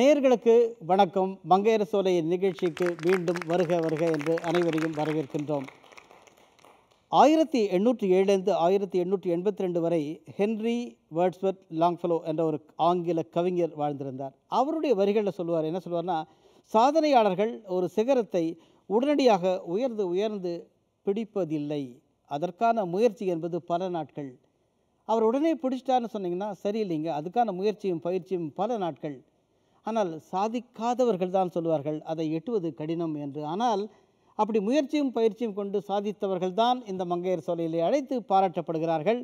நேர்களுக்கு வணக்கம் மங்கையர சோலையின் நிகழ்ச்சிக்கு மீண்டும் வருக வருக என்று அனைவரையும் வரவேற்கின்றோம் ஆயிரத்தி எண்ணூற்றி ஏழுந்து ஆயிரத்தி எண்ணூற்றி எண்பத்தி ரெண்டு வரை ஹென்ரி வேர்ட்ஸ்வர்த் லாங்ஃபலோ என்ற ஒரு ஆங்கில கவிஞர் வாழ்ந்திருந்தார் அவருடைய வரிகளில் சொல்லுவார் என்ன சொல்லுவார்னா சாதனையாளர்கள் ஒரு சிகரத்தை உடனடியாக உயர்ந்து உயர்ந்து பிடிப்பதில்லை அதற்கான முயற்சி என்பது பல நாட்கள் அவர் உடனே பிடிச்சிட்டான்னு சொன்னீங்கன்னா சரியில்லைங்க அதுக்கான முயற்சியும் பயிற்சியும் பல நாட்கள் ஆனால் சாதிக்காதவர்கள் தான் சொல்வார்கள் அதை எட்டுவது கடினம் என்று ஆனால் அப்படி முயற்சியும் பயிற்சியும் கொண்டு சாதித்தவர்கள் தான் இந்த மங்கையர் சோலையிலே அழைத்து பாராட்டப்படுகிறார்கள்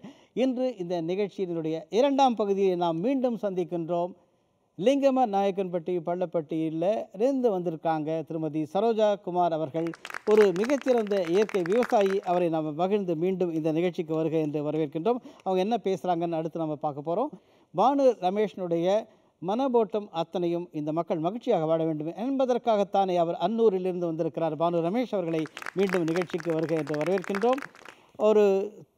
இன்று இந்த நிகழ்ச்சியினுடைய இரண்டாம் பகுதியை நாம் மீண்டும் சந்திக்கின்றோம் லிங்கம நாயக்கன்பட்டி பள்ளப்பட்டியில் இருந்து வந்திருக்காங்க திருமதி சரோஜா குமார் அவர்கள் ஒரு மிகச்சிறந்த இயற்கை விவசாயி அவரை நாம் மகிழ்ந்து மீண்டும் இந்த நிகழ்ச்சிக்கு வருக என்று வரவேற்கின்றோம் அவங்க என்ன பேசுகிறாங்கன்னு அடுத்து நம்ம பார்க்க போகிறோம் பானு ரமேஷனுடைய மனபோட்டம் அத்தனையும் இந்த மக்கள் மகிழ்ச்சியாக வாழ வேண்டும் என்பதற்காகத்தானே அவர் அன்னூரிலிருந்து வந்திருக்கிறார் பானு ரமேஷ் அவர்களை மீண்டும் நிகழ்ச்சிக்கு வருக என்று வரவேற்கின்றோம் ஒரு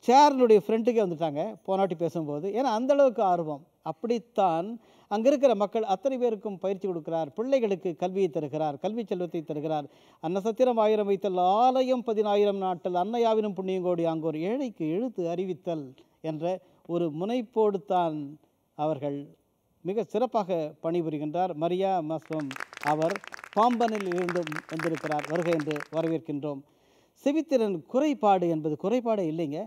சேர்னுடைய ஃப்ரெண்டுக்கே வந்துட்டாங்க போனாட்டி பேசும்போது ஏன்னா அந்தளவுக்கு ஆர்வம் அப்படித்தான் அங்கே இருக்கிற மக்கள் அத்தனை பேருக்கும் பயிற்சி கொடுக்கிறார் பிள்ளைகளுக்கு கல்வியை தருகிறார் கல்வி செல்வத்தை தருகிறார் அன்னசத்திரம் ஆயிரம் வைத்தல் ஆலயம் பதினாயிரம் நாட்டல் அன்னையாவினும் புண்ணியங்கோடி அங்கோர் ஏழைக்கு எழுத்து அறிவித்தல் என்ற ஒரு முனைப்போடு தான் அவர்கள் மிக சிறப்பாக பணிபுரிகின்றார் மரியா மற்றும் அவர் பாம்பனில் இருந்து வந்திருக்கிறார் வருகை என்று வரவேற்கின்றோம் செவித்திறன் குறைபாடு என்பது குறைபாடே இல்லைங்க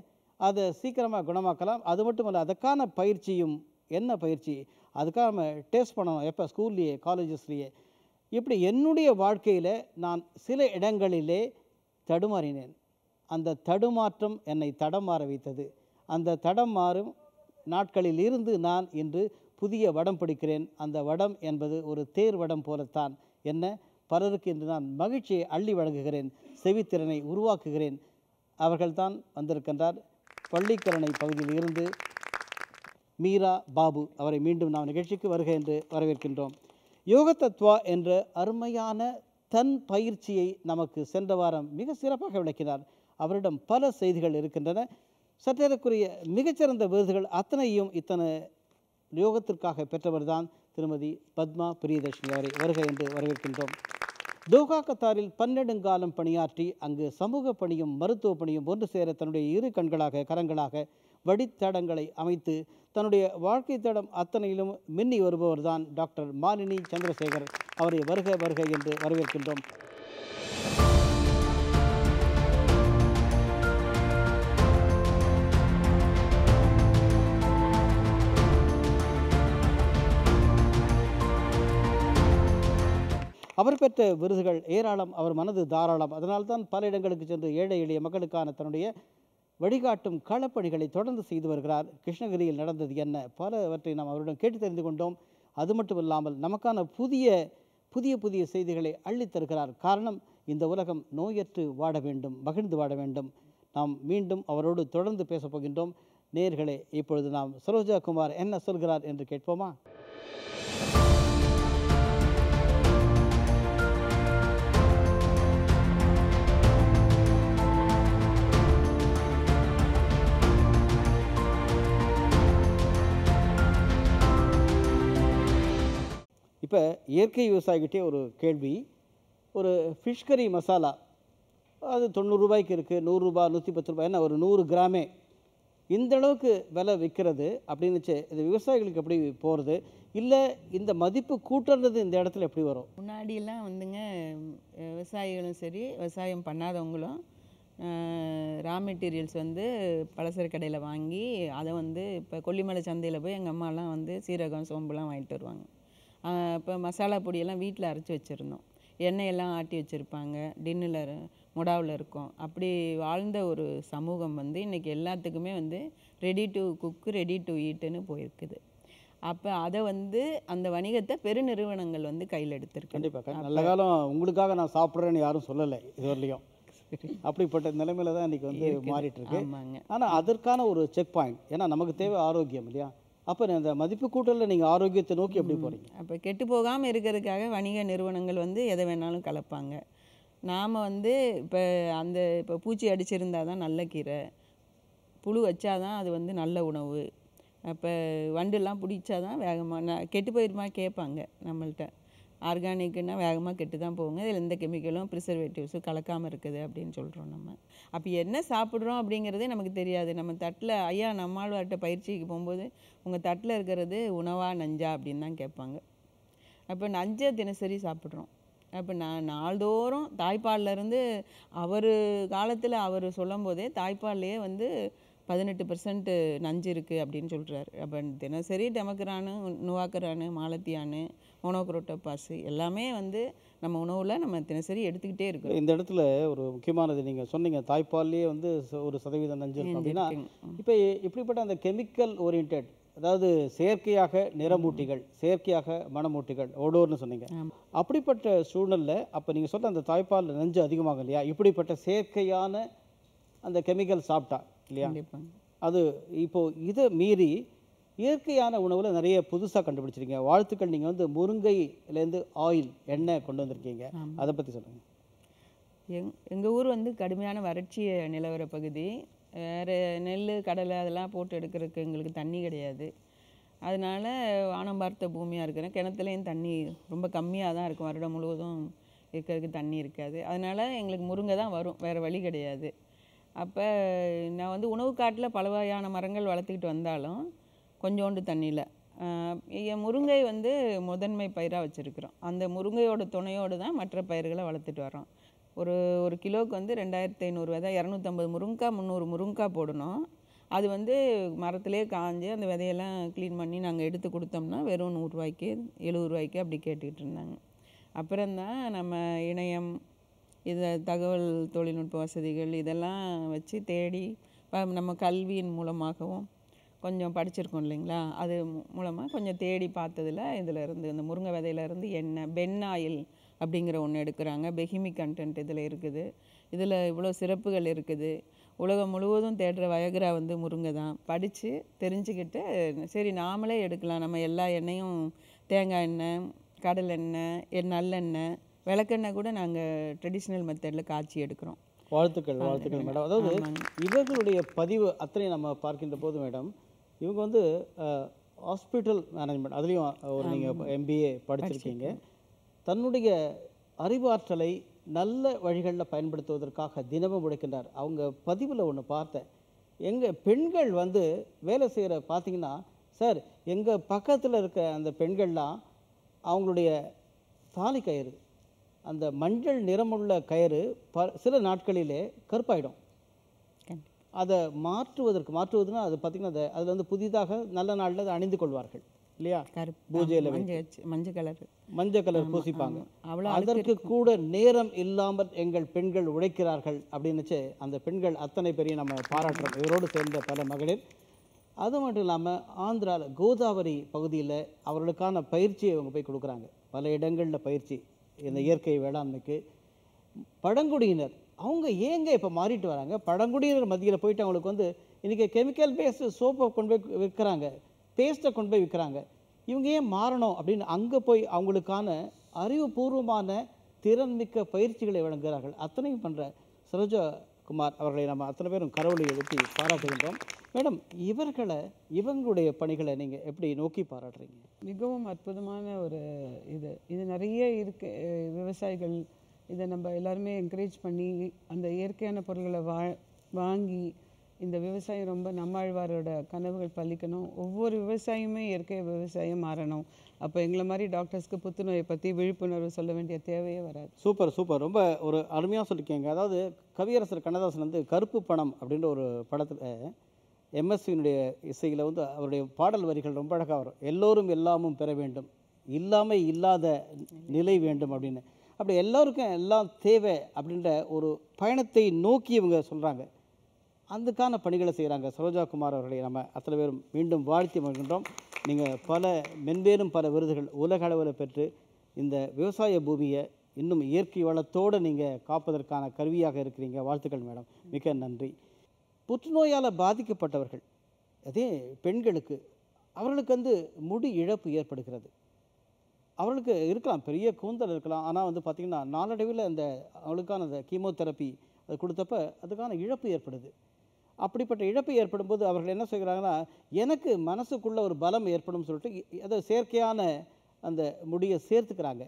அதை சீக்கிரமாக குணமாக்கலாம் அது மட்டும் இல்லை அதுக்கான பயிற்சியும் என்ன பயிற்சி அதுக்காக நம்ம டேஸ்ட் பண்ணணும் எப்போ ஸ்கூல்லையே காலேஜஸ்லேயே இப்படி என்னுடைய வாழ்க்கையில் நான் சில இடங்களிலே தடுமாறினேன் அந்த தடுமாற்றம் என்னை தடம் மாற வைத்தது அந்த தடம் மாறும் நாட்களில் இருந்து நான் இன்று புதிய வடம் பிடிக்கிறேன் அந்த வடம் என்பது ஒரு தேர் வடம் போலத்தான் என்ன பலருக்கு இன்று நான் மகிழ்ச்சியை அள்ளி வழங்குகிறேன் செவித்திறனை உருவாக்குகிறேன் அவர்கள்தான் வந்திருக்கின்றார் பள்ளிக்கரணை பகுதியில் இருந்து மீரா பாபு அவரை மீண்டும் நாம் நிகழ்ச்சிக்கு வருக என்று வரவேற்கின்றோம் யோக தத்வா என்ற அருமையான தன் பயிற்சியை நமக்கு சென்ற வாரம் மிக சிறப்பாக விளக்கினார் அவரிடம் பல செய்திகள் இருக்கின்றன சற்றேறக்குரிய மிகச்சிறந்த விருதுகள் அத்தனையும் இத்தனை யோகத்திற்காக பெற்றவர்தான் திருமதி பத்மா பிரியதர்ஷினி அவரை வருக என்று வரவேற்கின்றோம் தோகா கத்தாரில் பன்னெடுங்காலம் பணியாற்றி அங்கு சமூக பணியும் மருத்துவ பணியும் ஒன்று சேர தன்னுடைய இரு கண்களாக கரங்களாக வடித்தடங்களை அமைத்து தன்னுடைய வாழ்க்கை தடம் அத்தனையிலும் மின்னி வருபவர்தான் டாக்டர் மாலினி சந்திரசேகர் அவரை வருக வருக என்று வரவேற்கின்றோம் அவர் பெற்ற விருதுகள் ஏராளம் அவர் மனது தாராளம் அதனால்தான் பல இடங்களுக்கு சென்று ஏழை எளிய மக்களுக்கான தன்னுடைய வழிகாட்டும் களப்பணிகளை தொடர்ந்து செய்து வருகிறார் கிருஷ்ணகிரியில் நடந்தது என்ன பலவற்றை நாம் அவரிடம் கேட்டு தெரிந்து கொண்டோம் அது மட்டுமில்லாமல் நமக்கான புதிய புதிய புதிய செய்திகளை அள்ளித்தருகிறார் காரணம் இந்த உலகம் நோயற்று வாட வேண்டும் மகிழ்ந்து வாட வேண்டும் நாம் மீண்டும் அவரோடு தொடர்ந்து பேசப்போகின்றோம் போகின்றோம் நேர்களே இப்பொழுது நாம் சரோஜா குமார் என்ன சொல்கிறார் என்று கேட்போமா இப்போ இயற்கை விவசாயிக்கிட்டே ஒரு கேள்வி ஒரு ஃபிஷ் கறி மசாலா அது தொண்ணூறுரூபாய்க்கு இருக்குது நூறுரூபா நூற்றி பத்து ரூபாய் என்ன ஒரு நூறு கிராமே இந்த அளவுக்கு விலை விற்கிறது அப்படின்னுச்சு இந்த விவசாயிகளுக்கு எப்படி போகிறது இல்லை இந்த மதிப்பு கூட்டுறது இந்த இடத்துல எப்படி வரும் முன்னாடியெல்லாம் வந்துங்க விவசாயிகளும் சரி விவசாயம் பண்ணாதவங்களும் ரா மெட்டீரியல்ஸ் வந்து பலசர கடையில் வாங்கி அதை வந்து இப்போ கொல்லிமலை சந்தையில் போய் எங்கள் அம்மாலாம் வந்து சீரகம் சோம்புலாம் வாங்கிட்டு வருவாங்க இப்போ மசாலா பொடியெல்லாம் வீட்டில் அரைச்சி வச்சுருந்தோம் எண்ணெயெல்லாம் ஆட்டி வச்சுருப்பாங்க டின்னில் முடாவில் இருக்கும் அப்படி வாழ்ந்த ஒரு சமூகம் வந்து இன்றைக்கி எல்லாத்துக்குமே வந்து ready to cook ready to ஈட்டுன்னு போயிருக்குது அப்போ அதை வந்து அந்த வணிகத்தை பெருநிறுவனங்கள் வந்து கையில் எடுத்திருக்கு கண்டிப்பாக நல்ல காலம் உங்களுக்காக நான் சாப்பிட்றேன்னு யாரும் சொல்லலை இதுவரையிலையும் அப்படிப்பட்ட நிலைமையில தான் இன்றைக்கி வந்து மாறிட்டு இருக்கு ஆனால் அதற்கான ஒரு செக் பாயிண்ட் ஏன்னா நமக்கு தேவை ஆரோக்கியம் இல்லையா அப்போ அந்த மதிப்பு கூட்டலில் நீங்கள் ஆரோக்கியத்தை நோக்கி எப்படி போகிறீங்க அப்போ கெட்டு போகாமல் இருக்கிறதுக்காக வணிக நிறுவனங்கள் வந்து எதை வேணாலும் கலப்பாங்க நாம் வந்து இப்போ அந்த இப்போ பூச்சி அடிச்சிருந்தால் தான் நல்ல கீரை புழு வச்சா தான் அது வந்து நல்ல உணவு அப்போ வண்டுலாம் பிடிச்சா தான் வேகமாக நான் கெட்டு போயிருமா கேட்பாங்க நம்மள்கிட்ட ஆர்கானிக்குன்னா வேகமாக கெட்டு தான் போகுங்க இதில் எந்த கெமிக்கலும் ப்ரிசர்வேட்டிவ்ஸும் கலக்காமல் இருக்குது அப்படின்னு சொல்கிறோம் நம்ம அப்போ என்ன சாப்பிட்றோம் அப்படிங்கிறதே நமக்கு தெரியாது நம்ம தட்டில் ஐயா நம்மாழ்வார்கிட்ட பயிற்சிக்கு போகும்போது உங்கள் தட்டில் இருக்கிறது உணவா நஞ்சா அப்படின்னு தான் கேட்பாங்க அப்போ நஞ்சை தினசரி சாப்பிட்றோம் அப்போ நான் நாள்தோறும் தாய்ப்பால்லேருந்து அவர் காலத்தில் அவர் சொல்லும் போதே தாய்ப்பால்லையே வந்து பதினெட்டு பர்சன்ட்டு நஞ்சு இருக்குது அப்படின்னு சொல்கிறாரு அப்போ தினசரி டெமக்ரானு நுவாக்கரானு மாலத்தியானு மோனோக்ரோட்டோபாஸு எல்லாமே வந்து நம்ம உணவில் நம்ம தினசரி எடுத்துக்கிட்டே இருக்கோம் இந்த இடத்துல ஒரு முக்கியமானது நீங்கள் சொன்னீங்க தாய்ப்பால்லேயே வந்து ஒரு சதவீதம் நஞ்சு இருக்கும் அப்படின்னா இப்போ இப்படிப்பட்ட அந்த கெமிக்கல் ஓரியன்ட் அதாவது செயற்கையாக நிறமூட்டிகள் செயற்கையாக மனமூட்டிகள் ஓடோர்னு சொன்னீங்க அப்படிப்பட்ட சூழலில் அப்போ நீங்கள் சொல்கிற அந்த தாய்ப்பால் நஞ்சு அதிகமாகும் இல்லையா இப்படிப்பட்ட செயற்கையான அந்த கெமிக்கல் சாப்பிட்டா இல்லையா அது இப்போது இதை மீறி இயற்கையான உணவில் நிறைய புதுசாக கண்டுபிடிச்சிருங்க வாழ்த்துக்கள் நீங்கள் வந்து முருங்கைலேருந்து ஆயில் எண்ணெய் கொண்டு வந்திருக்கீங்க அதை பற்றி சொல்லுங்கள் எங் எங்கள் ஊர் வந்து கடுமையான வறட்சி நிலவர பகுதி வேறு நெல் கடலை அதெல்லாம் போட்டு எடுக்கிறதுக்கு எங்களுக்கு தண்ணி கிடையாது அதனால் வானம் பார்த்த பூமியாக இருக்கிறேன் கிணத்துலேயும் தண்ணி ரொம்ப கம்மியாக தான் இருக்கும் வருடம் முழுவதும் இருக்கிறதுக்கு தண்ணி இருக்காது அதனால் எங்களுக்கு முருங்கை தான் வரும் வேறு வழி கிடையாது அப்போ நான் வந்து உணவு காட்டில் பல வகையான மரங்கள் வளர்த்துக்கிட்டு வந்தாலும் கொஞ்சோண்டு தண்ணியில் என் முருங்கை வந்து முதன்மை பயிராக வச்சுருக்குறோம் அந்த முருங்கையோட துணையோடு தான் மற்ற பயிர்களை வளர்த்துட்டு வரோம் ஒரு ஒரு கிலோவுக்கு வந்து ரெண்டாயிரத்தி ஐநூறு விதை இரநூத்தம்பது முருங்கா முந்நூறு முருங்கா போடணும் அது வந்து மரத்துலேயே காஞ்சு அந்த விதையெல்லாம் க்ளீன் பண்ணி நாங்கள் எடுத்து கொடுத்தோம்னா வெறும் நூறுரூவாய்க்கு எழுபதுரூவாய்க்கு அப்படி கேட்டுக்கிட்டு இருந்தாங்க அப்புறம்தான் நம்ம இணையம் இதை தகவல் தொழில்நுட்ப வசதிகள் இதெல்லாம் வச்சு தேடி நம்ம கல்வியின் மூலமாகவும் கொஞ்சம் படிச்சிருக்கோம் இல்லைங்களா அது மூலமாக கொஞ்சம் தேடி பார்த்ததில் இதில் இருந்து இந்த முருங்கை விதையிலேருந்து எண்ணெய் பென் ஆயில் அப்படிங்கிற ஒன்று எடுக்கிறாங்க பெஹிமி கண்டென்ட் இதில் இருக்குது இதில் இவ்வளோ சிறப்புகள் இருக்குது உலகம் முழுவதும் தேடுற வயகரா வந்து முருங்கை தான் படித்து தெரிஞ்சுக்கிட்டு சரி நாமளே எடுக்கலாம் நம்ம எல்லா எண்ணெயும் தேங்காய் எண்ணெய் கடல் எண்ணெய் நல்லெண்ணெய் விளக்கெண்ணெய் கூட நாங்கள் ட்ரெடிஷ்னல் மெத்தடில் காய்ச்சி எடுக்கிறோம் வாழ்த்துக்கள் வாழ்த்துக்கள் மேடம் அதாவது இவர்களுடைய பதிவு அத்தனை நம்ம பார்க்கின்ற போது மேடம் இவங்க வந்து ஹாஸ்பிட்டல் மேனேஜ்மெண்ட் அதுலேயும் ஒரு நீங்கள் எம்பிஏ படிச்சிருக்கீங்க தன்னுடைய அறிவாற்றலை நல்ல வழிகளில் பயன்படுத்துவதற்காக தினமும் உழைக்கின்றார் அவங்க பதிவில் ஒன்று பார்த்தேன் எங்கள் பெண்கள் வந்து வேலை செய்கிற பார்த்தீங்கன்னா சார் எங்கள் பக்கத்தில் இருக்க அந்த பெண்கள்லாம் அவங்களுடைய தாலி கயிறு அந்த மஞ்சள் நிறமுள்ள கயிறு ப சில நாட்களிலே கருப்பாயிடும் அதை மாற்றுவதற்கு மாற்றுவதுன்னா அது பார்த்திங்கன்னா அதை அதில் வந்து புதிதாக நல்ல நாளில் அதை அணிந்து கொள்வார்கள் இல்லையா பூஜையில் மஞ்சள் கலர் மஞ்சள் கலர் பூசிப்பாங்க அவ்வளோ அதற்கு கூட நேரம் இல்லாமல் எங்கள் பெண்கள் உழைக்கிறார்கள் அப்படின்னுச்சு அந்த பெண்கள் அத்தனை பெரிய நம்ம பாராட்டுறோம் இவரோடு சேர்ந்த பல மகளிர் அது மட்டும் இல்லாமல் ஆந்திராவில் கோதாவரி பகுதியில் அவர்களுக்கான பயிற்சியை அவங்க போய் கொடுக்குறாங்க பல இடங்களில் பயிற்சி இந்த இயற்கை வேளாண்மைக்கு பழங்குடியினர் அவங்க ஏங்க இப்போ மாறிட்டு வராங்க பழங்குடியினர் மத்தியில் போயிட்டு அவங்களுக்கு வந்து இன்றைக்கி கெமிக்கல் பேஸ்டு சோப்பை கொண்டு போய் விற்கிறாங்க பேஸ்ட்டை கொண்டு போய் விற்கிறாங்க இவங்க ஏன் மாறணும் அப்படின்னு அங்கே போய் அவங்களுக்கான அறிவுபூர்வமான திறன்மிக்க பயிற்சிகளை வழங்குகிறார்கள் அத்தனையும் பண்ணுற சரோஜா குமார் அவர்களை நம்ம அத்தனை பேரும் கரவலை எழுப்பி பாராட்டுகின்றோம் மேடம் இவர்களை இவங்களுடைய பணிகளை நீங்கள் எப்படி நோக்கி பாராட்டுறீங்க மிகவும் அற்புதமான ஒரு இது இது நிறைய இருக்கு விவசாயிகள் இதை நம்ம எல்லாருமே என்கரேஜ் பண்ணி அந்த இயற்கையான பொருள்களை வா வாங்கி இந்த விவசாயம் ரொம்ப நம்மாழ்வாரோட கனவுகள் பழிக்கணும் ஒவ்வொரு விவசாயமே இயற்கை விவசாயம் மாறணும் அப்போ எங்களை மாதிரி டாக்டர்ஸ்க்கு புத்துணர்வை பற்றி விழிப்புணர்வு சொல்ல வேண்டிய தேவையே வராது சூப்பர் சூப்பர் ரொம்ப ஒரு அருமையாக சொல்லியிருக்கீங்க அதாவது கவியரசர் கண்ணதாசன் வந்து கருப்பு பணம் அப்படின்ற ஒரு படத்தில் எம்எஸ்சியினுடைய இசையில் வந்து அவருடைய பாடல் வரிகள் ரொம்ப அழகாக வரும் எல்லோரும் எல்லாமும் பெற வேண்டும் இல்லாமல் இல்லாத நிலை வேண்டும் அப்படின்னு அப்படி எல்லோருக்கும் எல்லாம் தேவை அப்படின்ற ஒரு பயணத்தை நோக்கி இவங்க சொல்கிறாங்க அதுக்கான பணிகளை செய்கிறாங்க சரோஜா குமார் அவர்களை நம்ம அத்தனை பேரும் மீண்டும் வாழ்த்தி வருகின்றோம் நீங்கள் பல மென்மேலும் பல விருதுகள் உலக அளவில் பெற்று இந்த விவசாய பூமியை இன்னும் இயற்கை வளத்தோடு நீங்கள் காப்பதற்கான கருவியாக இருக்கிறீங்க வாழ்த்துக்கள் மேடம் மிக நன்றி புற்றுநோயால் பாதிக்கப்பட்டவர்கள் அதே பெண்களுக்கு அவர்களுக்கு வந்து முடி இழப்பு ஏற்படுகிறது அவளுக்கு இருக்கலாம் பெரிய கூந்தல் இருக்கலாம் ஆனால் வந்து பார்த்திங்கன்னா நாளடைவில் அந்த அவளுக்கான அந்த கீமோதெரப்பி அது கொடுத்தப்ப அதுக்கான இழப்பு ஏற்படுது அப்படிப்பட்ட இழப்பு ஏற்படும்போது அவர்கள் என்ன செய்கிறாங்கன்னா எனக்கு மனசுக்குள்ளே ஒரு பலம் ஏற்படும் சொல்லிட்டு அதை செயற்கையான அந்த முடியை சேர்த்துக்கிறாங்க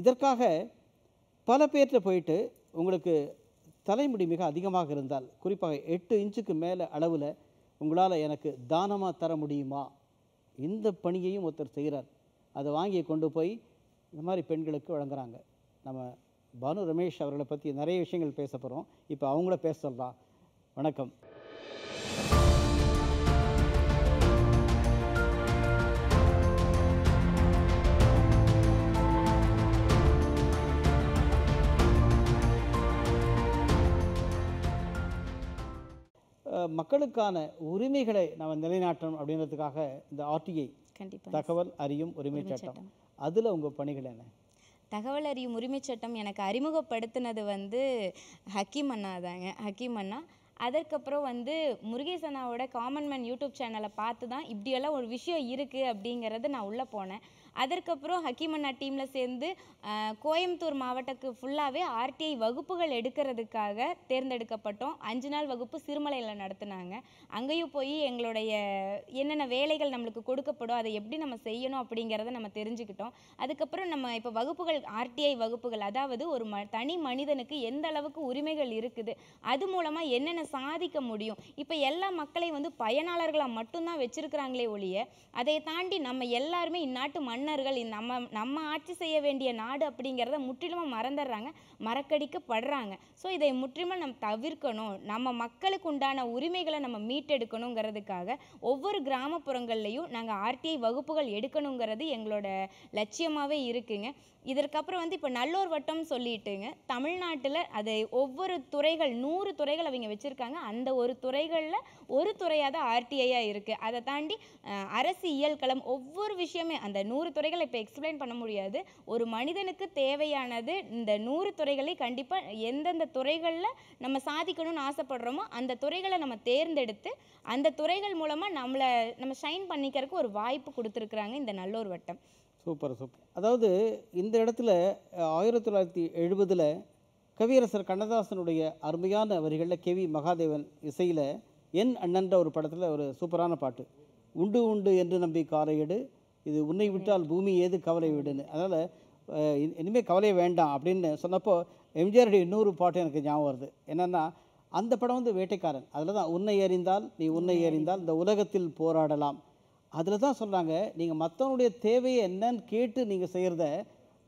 இதற்காக பல பேர்கிட்ட போயிட்டு உங்களுக்கு தலைமுடி மிக அதிகமாக இருந்தால் குறிப்பாக எட்டு இன்ச்சுக்கு மேலே அளவில் உங்களால் எனக்கு தானமாக தர முடியுமா இந்த பணியையும் ஒருத்தர் செய்கிறார் அதை வாங்கி கொண்டு போய் இந்த மாதிரி பெண்களுக்கு வழங்குறாங்க நம்ம பானு ரமேஷ் அவர்களை பற்றி நிறைய விஷயங்கள் பேச போகிறோம் இப்போ அவங்கள பேச சொல்லலாம் வணக்கம் மக்களுக்கான உரிமைகளை நம்ம நிலைநாட்டணும் அப்படின்றதுக்காக இந்த ஆர்டிஐ கண்டிப்பாக தகவல் அறியும் உரிமை சட்டம் அதில் உங்கள் பணிகள் என்ன தகவல் அறியும் உரிமை சட்டம் எனக்கு அறிமுகப்படுத்தினது வந்து ஹக்கீம் அண்ணா தாங்க ஹக்கீம் அண்ணா அதற்கப்புறம் வந்து முருகேஷ் அண்ணாவோட காமன் மேன் யூடியூப் சேனலை பார்த்து தான் இப்படியெல்லாம் ஒரு விஷயம் இருக்குது அப்படிங்கிறது நான் உள்ளே போனேன் அதற்கப்புறம் ஹக்கீமண்ணா டீமில் சேர்ந்து கோயம்புத்தூர் மாவட்டத்துக்கு ஃபுல்லாகவே ஆர்டிஐ வகுப்புகள் எடுக்கிறதுக்காக தேர்ந்தெடுக்கப்பட்டோம் அஞ்சு நாள் வகுப்பு சிறுமலையில் நடத்தினாங்க அங்கேயும் போய் எங்களுடைய என்னென்ன வேலைகள் நம்மளுக்கு கொடுக்கப்படும் அதை எப்படி நம்ம செய்யணும் அப்படிங்கிறத நம்ம தெரிஞ்சுக்கிட்டோம் அதுக்கப்புறம் நம்ம இப்போ வகுப்புகள் ஆர்டிஐ வகுப்புகள் அதாவது ஒரு ம தனி மனிதனுக்கு எந்த அளவுக்கு உரிமைகள் இருக்குது அது மூலமாக என்னென்ன சாதிக்க முடியும் இப்போ எல்லா மக்களையும் வந்து பயனாளர்களாக மட்டும்தான் வச்சுருக்கிறாங்களே ஒழிய அதை தாண்டி நம்ம எல்லாருமே இந்நாட்டு மண் மன்னர்கள் நம்ம நம்ம ஆட்சி செய்ய வேண்டிய நாடு அப்படிங்கிறத முற்றிலுமாக மறந்துடுறாங்க மறக்கடிக்கப்படுறாங்க ஸோ இதை முற்றிலுமாக நம்ம தவிர்க்கணும் நம்ம மக்களுக்கு உண்டான உரிமைகளை நம்ம மீட்டெடுக்கணுங்கிறதுக்காக ஒவ்வொரு கிராமப்புறங்கள்லையும் நாங்கள் ஆர்டிஐ வகுப்புகள் எடுக்கணுங்கிறது எங்களோட லட்சியமாகவே இருக்குங்க இதற்கப்புறம் வந்து இப்போ நல்லோர் வட்டம் சொல்லிட்டுங்க தமிழ்நாட்டில் அதை ஒவ்வொரு துறைகள் நூறு துறைகள் அவங்க வச்சுருக்காங்க அந்த ஒரு துறைகளில் ஒரு துறையாக தான் ஆர்டிஐயாக இருக்குது அதை தாண்டி அரசு இயல்களம் ஒவ்வொரு விஷயமே அந்த நூறு துறைகளை இப்போ எக்ஸ்பிளைன் பண்ண முடியாது ஒரு மனிதனுக்கு தேவையானது இந்த நூறு துறைகளை கண்டிப்பாக எந்தெந்த துறைகளில் நம்ம சாதிக்கணும்னு ஆசைப்படுறோமோ அந்த துறைகளை நம்ம தேர்ந்தெடுத்து அந்த துறைகள் மூலமாக நம்மளை நம்ம ஷைன் பண்ணிக்கிறதுக்கு ஒரு வாய்ப்பு கொடுத்துருக்குறாங்க இந்த நல்லோர் வட்டம் சூப்பர் சூப்பர் அதாவது இந்த இடத்துல ஆயிரத்தி தொள்ளாயிரத்தி எழுபதில் கவியரசர் கண்ணதாசனுடைய அருமையான வரிகளில் கே வி மகாதேவன் இசையில் என் அண்ணன்ற ஒரு படத்தில் ஒரு சூப்பரான பாட்டு உண்டு உண்டு என்று நம்பி எடு இது உன்னை விட்டால் பூமி ஏது கவலை விடுன்னு அதனால் இனிமேல் கவலையை வேண்டாம் அப்படின்னு சொன்னப்போ எம்ஜிஆருடைய இன்னொரு பாட்டு எனக்கு ஞாபகம் வருது என்னென்னா அந்த படம் வந்து வேட்டைக்காரன் அதில் தான் உன்னை அறிந்தால் நீ உன்னை அறிந்தால் இந்த உலகத்தில் போராடலாம் அதில் தான் சொல்கிறாங்க நீங்கள் மற்றவனுடைய தேவையை என்னன்னு கேட்டு நீங்கள் செய்கிறத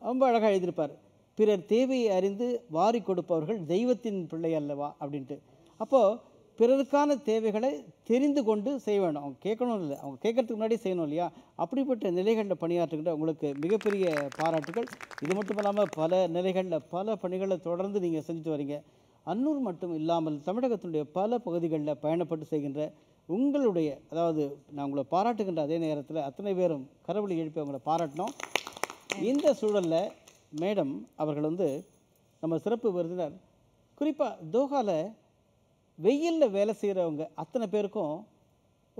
ரொம்ப அழகாக எழுதியிருப்பார் பிறர் தேவையை அறிந்து வாரி கொடுப்பவர்கள் தெய்வத்தின் பிள்ளை அல்லவா அப்படின்ட்டு அப்போது பிறருக்கான தேவைகளை தெரிந்து கொண்டு செய்ய வேணும் அவங்க கேட்கணும் இல்லை அவங்க கேட்கறதுக்கு முன்னாடி செய்யணும் இல்லையா அப்படிப்பட்ட நிலைகளில் பணியாற்றுகின்ற உங்களுக்கு மிகப்பெரிய பாராட்டுகள் இது மட்டும் இல்லாமல் பல நிலைகளில் பல பணிகளை தொடர்ந்து நீங்கள் செஞ்சுட்டு வரீங்க அன்னூர் மட்டும் இல்லாமல் தமிழகத்தினுடைய பல பகுதிகளில் பயணப்பட்டு செய்கின்ற உங்களுடைய அதாவது நான் உங்களை பாராட்டுகின்ற அதே நேரத்தில் அத்தனை பேரும் கரவழி எழுப்பி அவங்கள பாராட்டினோம் இந்த சூழலில் மேடம் அவர்கள் வந்து நம்ம சிறப்பு விருந்தினர் குறிப்பாக தோஹாவில் வெயிலில் வேலை செய்கிறவங்க அத்தனை பேருக்கும்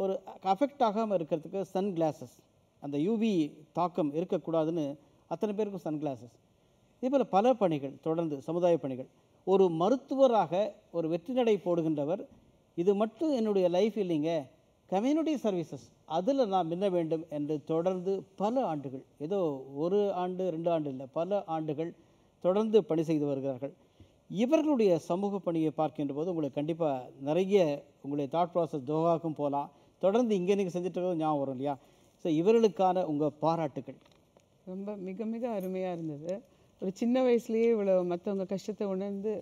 ஒரு அஃபெக்ட் ஆகாமல் இருக்கிறதுக்கு சன் கிளாஸஸ் அந்த யூவி தாக்கம் இருக்கக்கூடாதுன்னு அத்தனை பேருக்கும் சன் கிளாஸஸ் இதே போல் பல பணிகள் தொடர்ந்து சமுதாய பணிகள் ஒரு மருத்துவராக ஒரு வெற்றி நடை போடுகின்றவர் இது மட்டும் என்னுடைய லைஃப் இல்லைங்க கம்யூனிட்டி சர்வீசஸ் அதில் நான் மின்ன வேண்டும் என்று தொடர்ந்து பல ஆண்டுகள் ஏதோ ஒரு ஆண்டு ரெண்டு ஆண்டு இல்லை பல ஆண்டுகள் தொடர்ந்து பணி செய்து வருகிறார்கள் இவர்களுடைய சமூக பணியை பார்க்கின்ற போது உங்களுக்கு கண்டிப்பாக நிறைய உங்களுடைய தாட் ப்ராசஸ் தோகாக்கும் போகலாம் தொடர்ந்து இங்கே நீங்கள் செஞ்சுட்டு ஞாபகம் வரும் இல்லையா ஸோ இவர்களுக்கான உங்கள் பாராட்டுகள் ரொம்ப மிக மிக அருமையாக இருந்தது ஒரு சின்ன வயசுலேயே இவ்வளோ மற்றவங்க கஷ்டத்தை உணர்ந்து